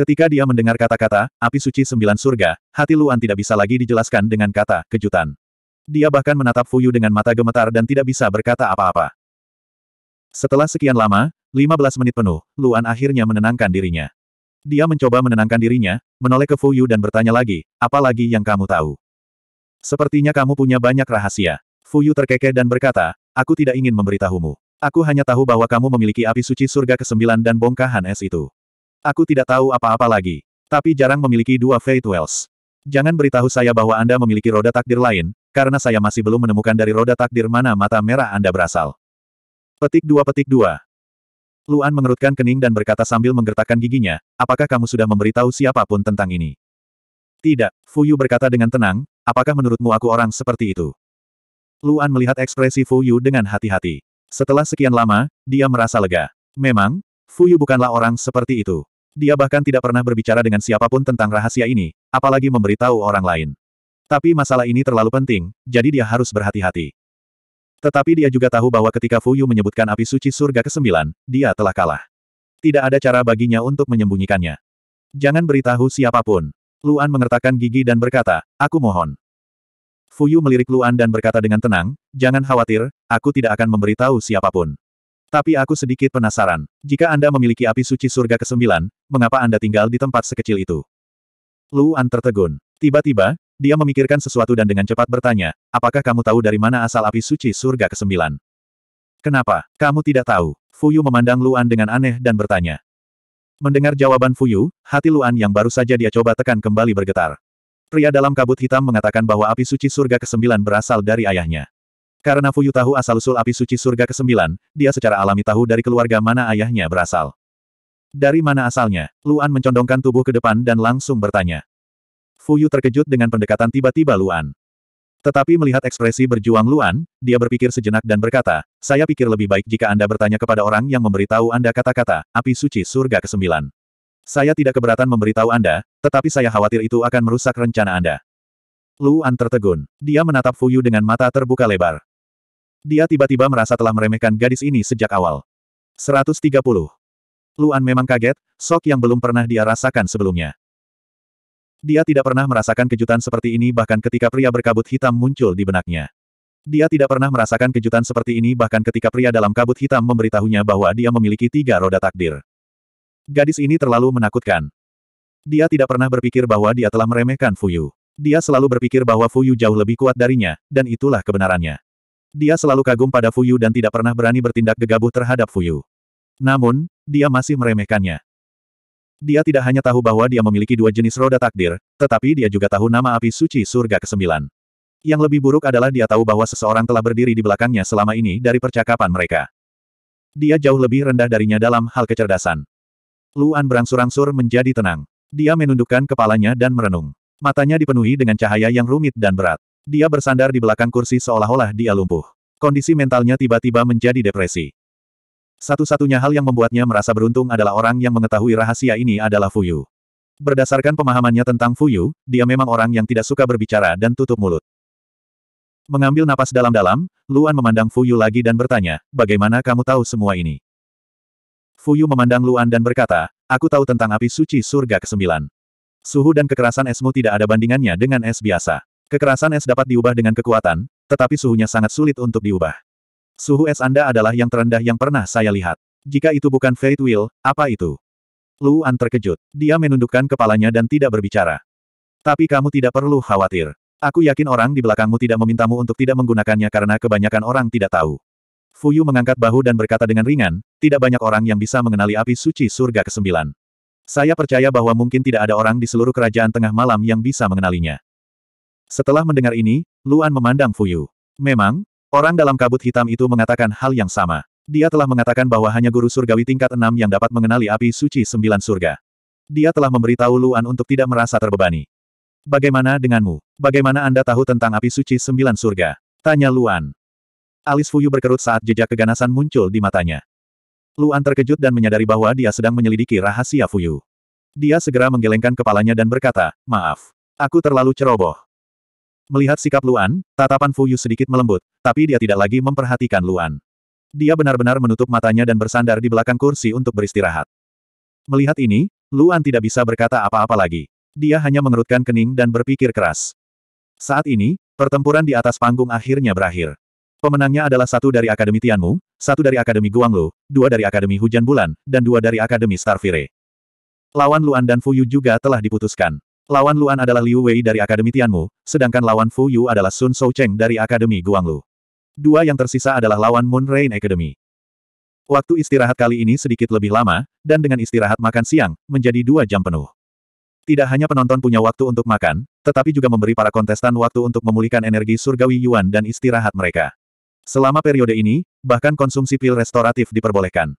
Ketika dia mendengar kata-kata, api suci sembilan surga, hati Luan tidak bisa lagi dijelaskan dengan kata, kejutan. Dia bahkan menatap Fuyu dengan mata gemetar dan tidak bisa berkata apa-apa. Setelah sekian lama, 15 menit penuh, Luan akhirnya menenangkan dirinya. Dia mencoba menenangkan dirinya, menoleh ke Fu Yu dan bertanya lagi, apa lagi yang kamu tahu? Sepertinya kamu punya banyak rahasia. Fu Yu terkekeh dan berkata, aku tidak ingin memberitahumu. Aku hanya tahu bahwa kamu memiliki api suci surga ke-9 dan bongkahan es itu. Aku tidak tahu apa-apa lagi. Tapi jarang memiliki dua Fate Wells. Jangan beritahu saya bahwa Anda memiliki roda takdir lain, karena saya masih belum menemukan dari roda takdir mana mata merah Anda berasal. Petik 2 Petik 2 Luan mengerutkan kening dan berkata sambil menggertakkan giginya, apakah kamu sudah memberitahu siapapun tentang ini? Tidak, Fu Yu berkata dengan tenang, apakah menurutmu aku orang seperti itu? Luan melihat ekspresi Fu Yu dengan hati-hati. Setelah sekian lama, dia merasa lega. Memang, Fu Yu bukanlah orang seperti itu. Dia bahkan tidak pernah berbicara dengan siapapun tentang rahasia ini, apalagi memberitahu orang lain. Tapi masalah ini terlalu penting, jadi dia harus berhati-hati. Tetapi dia juga tahu bahwa ketika Fuyu menyebutkan api suci surga ke-9, dia telah kalah. Tidak ada cara baginya untuk menyembunyikannya. Jangan beritahu siapapun. Luan mengertakkan gigi dan berkata, aku mohon. Fuyu melirik Luan dan berkata dengan tenang, jangan khawatir, aku tidak akan memberitahu siapapun. Tapi aku sedikit penasaran. Jika Anda memiliki api suci surga ke-9, mengapa Anda tinggal di tempat sekecil itu? Luan tertegun. Tiba-tiba, dia memikirkan sesuatu dan dengan cepat bertanya, apakah kamu tahu dari mana asal api suci surga ke-9? Kenapa? Kamu tidak tahu. Fuyu memandang Luan dengan aneh dan bertanya. Mendengar jawaban Fuyu, hati Luan yang baru saja dia coba tekan kembali bergetar. Pria dalam kabut hitam mengatakan bahwa api suci surga ke-9 berasal dari ayahnya. Karena Fuyu tahu asal-usul api suci surga ke-9, dia secara alami tahu dari keluarga mana ayahnya berasal. Dari mana asalnya, Luan mencondongkan tubuh ke depan dan langsung bertanya. Fuyu terkejut dengan pendekatan tiba-tiba Luan. Tetapi melihat ekspresi berjuang Luan, dia berpikir sejenak dan berkata, saya pikir lebih baik jika Anda bertanya kepada orang yang memberitahu Anda kata-kata, api suci surga ke-9. Saya tidak keberatan memberitahu Anda, tetapi saya khawatir itu akan merusak rencana Anda. Luan tertegun. Dia menatap Fuyu dengan mata terbuka lebar. Dia tiba-tiba merasa telah meremehkan gadis ini sejak awal. 130. Luan memang kaget, sok yang belum pernah dia rasakan sebelumnya. Dia tidak pernah merasakan kejutan seperti ini bahkan ketika pria berkabut hitam muncul di benaknya. Dia tidak pernah merasakan kejutan seperti ini bahkan ketika pria dalam kabut hitam memberitahunya bahwa dia memiliki tiga roda takdir. Gadis ini terlalu menakutkan. Dia tidak pernah berpikir bahwa dia telah meremehkan Fuyu. Dia selalu berpikir bahwa Fuyu jauh lebih kuat darinya, dan itulah kebenarannya. Dia selalu kagum pada Fuyu dan tidak pernah berani bertindak gegabah terhadap Fuyu. Namun, dia masih meremehkannya. Dia tidak hanya tahu bahwa dia memiliki dua jenis roda takdir, tetapi dia juga tahu nama api suci surga ke-9. Yang lebih buruk adalah dia tahu bahwa seseorang telah berdiri di belakangnya selama ini dari percakapan mereka. Dia jauh lebih rendah darinya dalam hal kecerdasan. Luan berangsur-angsur menjadi tenang. Dia menundukkan kepalanya dan merenung. Matanya dipenuhi dengan cahaya yang rumit dan berat. Dia bersandar di belakang kursi seolah-olah dia lumpuh. Kondisi mentalnya tiba-tiba menjadi depresi. Satu-satunya hal yang membuatnya merasa beruntung adalah orang yang mengetahui rahasia ini adalah Fuyu. Berdasarkan pemahamannya tentang Fuyu, dia memang orang yang tidak suka berbicara dan tutup mulut. Mengambil napas dalam-dalam, Luan memandang Fuyu lagi dan bertanya, bagaimana kamu tahu semua ini? Fuyu memandang Luan dan berkata, aku tahu tentang api suci surga ke-9. Suhu dan kekerasan esmu tidak ada bandingannya dengan es biasa. Kekerasan es dapat diubah dengan kekuatan, tetapi suhunya sangat sulit untuk diubah. Suhu es Anda adalah yang terendah yang pernah saya lihat. Jika itu bukan Fate Will, apa itu? Luan terkejut. Dia menundukkan kepalanya dan tidak berbicara. Tapi kamu tidak perlu khawatir. Aku yakin orang di belakangmu tidak memintamu untuk tidak menggunakannya karena kebanyakan orang tidak tahu. Fuyu mengangkat bahu dan berkata dengan ringan, tidak banyak orang yang bisa mengenali api suci surga ke-9. Saya percaya bahwa mungkin tidak ada orang di seluruh kerajaan tengah malam yang bisa mengenalinya. Setelah mendengar ini, Luan memandang Fuyu. Memang, Orang dalam kabut hitam itu mengatakan hal yang sama. Dia telah mengatakan bahwa hanya guru surgawi tingkat enam yang dapat mengenali api suci sembilan surga. Dia telah memberitahu Luan untuk tidak merasa terbebani. Bagaimana denganmu? Bagaimana Anda tahu tentang api suci sembilan surga? Tanya Luan. Alis Fuyu berkerut saat jejak keganasan muncul di matanya. Luan terkejut dan menyadari bahwa dia sedang menyelidiki rahasia Fuyu. Dia segera menggelengkan kepalanya dan berkata, maaf. Aku terlalu ceroboh. Melihat sikap Luan, tatapan Fuyu sedikit melembut, tapi dia tidak lagi memperhatikan Luan. Dia benar-benar menutup matanya dan bersandar di belakang kursi untuk beristirahat. Melihat ini, Luan tidak bisa berkata apa-apa lagi. Dia hanya mengerutkan kening dan berpikir keras. Saat ini, pertempuran di atas panggung akhirnya berakhir. Pemenangnya adalah satu dari Akademi Tianmu, satu dari Akademi Guanglu, dua dari Akademi Hujan Bulan, dan dua dari Akademi Starfire. Lawan Luan dan Fuyu juga telah diputuskan. Lawan Luan adalah Liu Wei dari Akademi Tianmu, sedangkan lawan Fu Yu adalah Sun Shou Cheng dari Akademi Guanglu. Dua yang tersisa adalah lawan Moon Rain Academy. Waktu istirahat kali ini sedikit lebih lama, dan dengan istirahat makan siang, menjadi dua jam penuh. Tidak hanya penonton punya waktu untuk makan, tetapi juga memberi para kontestan waktu untuk memulihkan energi surgawi Yuan dan istirahat mereka. Selama periode ini, bahkan konsumsi pil restoratif diperbolehkan.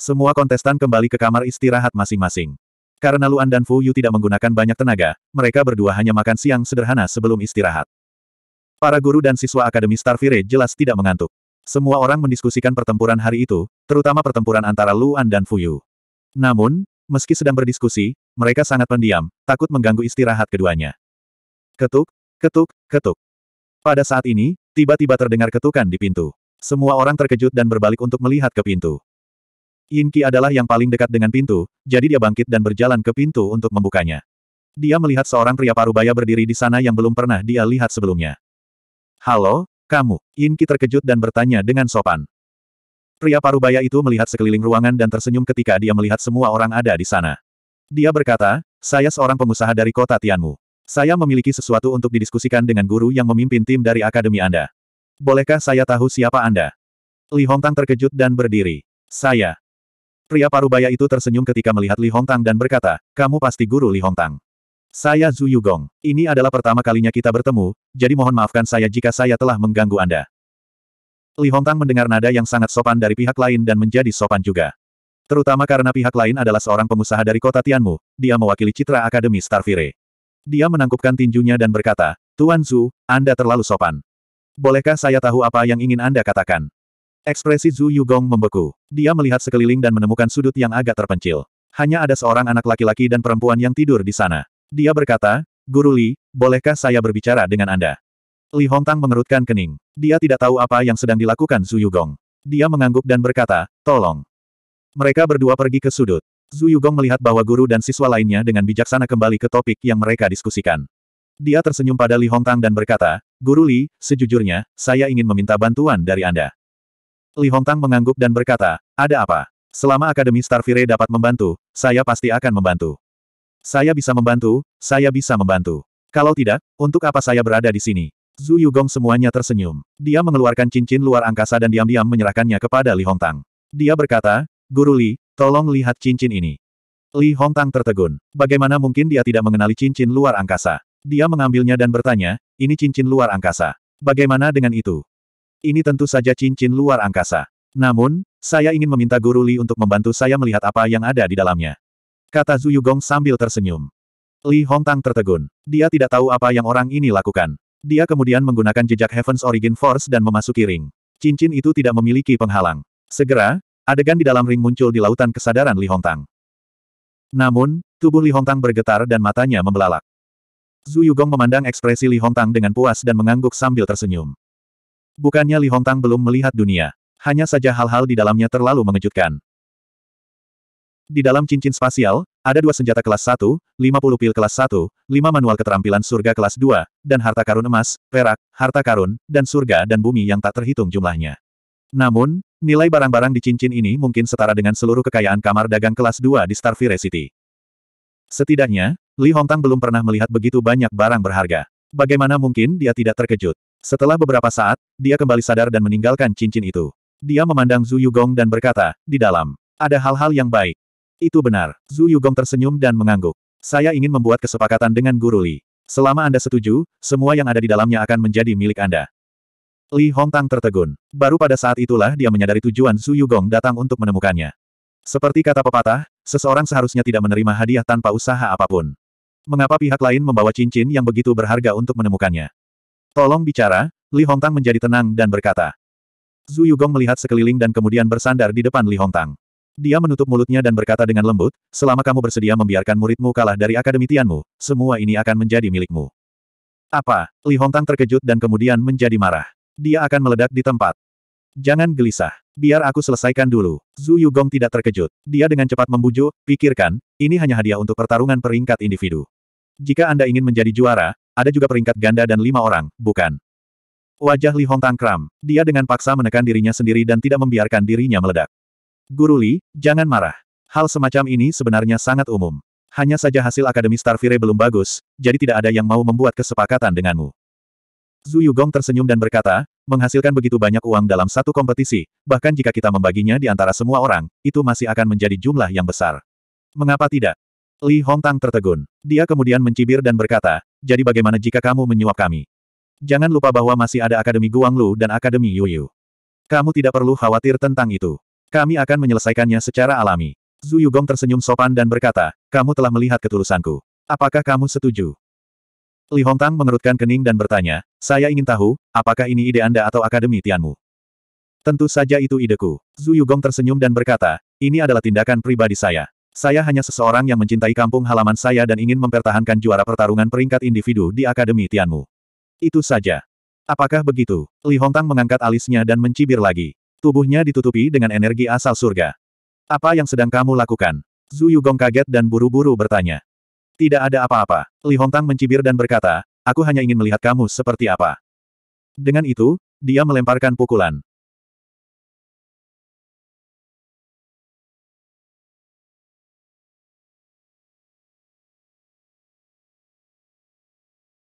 Semua kontestan kembali ke kamar istirahat masing-masing. Karena Luan dan Fu Yu tidak menggunakan banyak tenaga, mereka berdua hanya makan siang sederhana sebelum istirahat. Para guru dan siswa Akademi Star jelas tidak mengantuk. Semua orang mendiskusikan pertempuran hari itu, terutama pertempuran antara Luan dan Fu Yu. Namun, meski sedang berdiskusi, mereka sangat pendiam, takut mengganggu istirahat keduanya. Ketuk, ketuk, ketuk. Pada saat ini, tiba-tiba terdengar ketukan di pintu. Semua orang terkejut dan berbalik untuk melihat ke pintu. Yin adalah yang paling dekat dengan pintu, jadi dia bangkit dan berjalan ke pintu untuk membukanya. Dia melihat seorang pria parubaya berdiri di sana yang belum pernah dia lihat sebelumnya. Halo, kamu, Yin terkejut dan bertanya dengan sopan. Pria parubaya itu melihat sekeliling ruangan dan tersenyum ketika dia melihat semua orang ada di sana. Dia berkata, saya seorang pengusaha dari kota Tianmu. Saya memiliki sesuatu untuk didiskusikan dengan guru yang memimpin tim dari akademi Anda. Bolehkah saya tahu siapa Anda? Li Hongtang terkejut dan berdiri. Saya, Pria parubaya itu tersenyum ketika melihat Li Hongtang dan berkata, kamu pasti guru Li Hongtang. Saya Zhu Yugong. Ini adalah pertama kalinya kita bertemu, jadi mohon maafkan saya jika saya telah mengganggu Anda. Li Hongtang mendengar nada yang sangat sopan dari pihak lain dan menjadi sopan juga. Terutama karena pihak lain adalah seorang pengusaha dari kota Tianmu, dia mewakili citra Akademi Starfire. Dia menangkupkan tinjunya dan berkata, Tuan Zhu, Anda terlalu sopan. Bolehkah saya tahu apa yang ingin Anda katakan? Ekspresi Zhu Yugong membeku. Dia melihat sekeliling dan menemukan sudut yang agak terpencil. Hanya ada seorang anak laki-laki dan perempuan yang tidur di sana. Dia berkata, Guru Li, bolehkah saya berbicara dengan Anda? Li Hongtang mengerutkan kening. Dia tidak tahu apa yang sedang dilakukan Zhu Yugong. Dia mengangguk dan berkata, tolong. Mereka berdua pergi ke sudut. Zhu Yugong melihat bahwa guru dan siswa lainnya dengan bijaksana kembali ke topik yang mereka diskusikan. Dia tersenyum pada Li Hongtang dan berkata, Guru Li, sejujurnya, saya ingin meminta bantuan dari Anda. Li Hongtang mengangguk dan berkata, ada apa? Selama Akademi Starfire dapat membantu, saya pasti akan membantu. Saya bisa membantu, saya bisa membantu. Kalau tidak, untuk apa saya berada di sini? Zhu Yugong semuanya tersenyum. Dia mengeluarkan cincin luar angkasa dan diam-diam menyerahkannya kepada Li Hongtang. Dia berkata, Guru Li, tolong lihat cincin ini. Li Hongtang tertegun. Bagaimana mungkin dia tidak mengenali cincin luar angkasa? Dia mengambilnya dan bertanya, ini cincin luar angkasa. Bagaimana dengan itu? Ini tentu saja cincin luar angkasa. Namun, saya ingin meminta Guru Li untuk membantu saya melihat apa yang ada di dalamnya. Kata Zhu Yugong sambil tersenyum. Li Hongtang tertegun. Dia tidak tahu apa yang orang ini lakukan. Dia kemudian menggunakan jejak Heaven's Origin Force dan memasuki ring. Cincin itu tidak memiliki penghalang. Segera, adegan di dalam ring muncul di lautan kesadaran Li Hongtang. Namun, tubuh Li Hongtang bergetar dan matanya membelalak. Zhu Yugong memandang ekspresi Li Hongtang dengan puas dan mengangguk sambil tersenyum. Bukannya Li Hongtang belum melihat dunia. Hanya saja hal-hal di dalamnya terlalu mengejutkan. Di dalam cincin spasial, ada dua senjata kelas 1, 50 pil kelas 1, 5 manual keterampilan surga kelas 2, dan harta karun emas, perak, harta karun, dan surga dan bumi yang tak terhitung jumlahnya. Namun, nilai barang-barang di cincin ini mungkin setara dengan seluruh kekayaan kamar dagang kelas 2 di Starfire City. Setidaknya, Li Hongtang belum pernah melihat begitu banyak barang berharga. Bagaimana mungkin dia tidak terkejut? Setelah beberapa saat, dia kembali sadar dan meninggalkan cincin itu. Dia memandang Zhu Yugong dan berkata, di dalam, ada hal-hal yang baik. Itu benar. Zhu Yugong tersenyum dan mengangguk. Saya ingin membuat kesepakatan dengan Guru Li. Selama Anda setuju, semua yang ada di dalamnya akan menjadi milik Anda. Li Hongtang tertegun. Baru pada saat itulah dia menyadari tujuan Zhu Yugong datang untuk menemukannya. Seperti kata pepatah, seseorang seharusnya tidak menerima hadiah tanpa usaha apapun. Mengapa pihak lain membawa cincin yang begitu berharga untuk menemukannya? Tolong bicara, Li Hongtang menjadi tenang dan berkata. Zhu Yugong melihat sekeliling dan kemudian bersandar di depan Li Hongtang. Dia menutup mulutnya dan berkata dengan lembut, selama kamu bersedia membiarkan muridmu kalah dari akademi Tianmu, semua ini akan menjadi milikmu. Apa? Li Hongtang terkejut dan kemudian menjadi marah. Dia akan meledak di tempat. Jangan gelisah. Biar aku selesaikan dulu. Zhu Yugong tidak terkejut. Dia dengan cepat membujuk, pikirkan, ini hanya hadiah untuk pertarungan peringkat individu. Jika Anda ingin menjadi juara, ada juga peringkat ganda dan lima orang, bukan? Wajah Li Hong tangkram. Dia dengan paksa menekan dirinya sendiri dan tidak membiarkan dirinya meledak. Guru Li, jangan marah. Hal semacam ini sebenarnya sangat umum. Hanya saja hasil Akademi Starfire belum bagus, jadi tidak ada yang mau membuat kesepakatan denganmu. Zhu Yugong tersenyum dan berkata, menghasilkan begitu banyak uang dalam satu kompetisi, bahkan jika kita membaginya di antara semua orang, itu masih akan menjadi jumlah yang besar. Mengapa tidak? Li Hongtang tertegun. Dia kemudian mencibir dan berkata, jadi bagaimana jika kamu menyuap kami? Jangan lupa bahwa masih ada Akademi Guanglu dan Akademi Yuyu. Kamu tidak perlu khawatir tentang itu. Kami akan menyelesaikannya secara alami. Zhu Yugong tersenyum sopan dan berkata, kamu telah melihat ketulusanku. Apakah kamu setuju? Li Hongtang mengerutkan kening dan bertanya, saya ingin tahu, apakah ini ide Anda atau Akademi Tianmu? Tentu saja itu ideku. Zhu Yugong tersenyum dan berkata, ini adalah tindakan pribadi saya. Saya hanya seseorang yang mencintai kampung halaman saya dan ingin mempertahankan juara pertarungan peringkat individu di Akademi Tianmu. Itu saja. Apakah begitu? Li Hongtang mengangkat alisnya dan mencibir lagi. Tubuhnya ditutupi dengan energi asal surga. Apa yang sedang kamu lakukan? Zhu Yugong kaget dan buru-buru bertanya. Tidak ada apa-apa. Li Hongtang mencibir dan berkata, aku hanya ingin melihat kamu seperti apa. Dengan itu, dia melemparkan pukulan.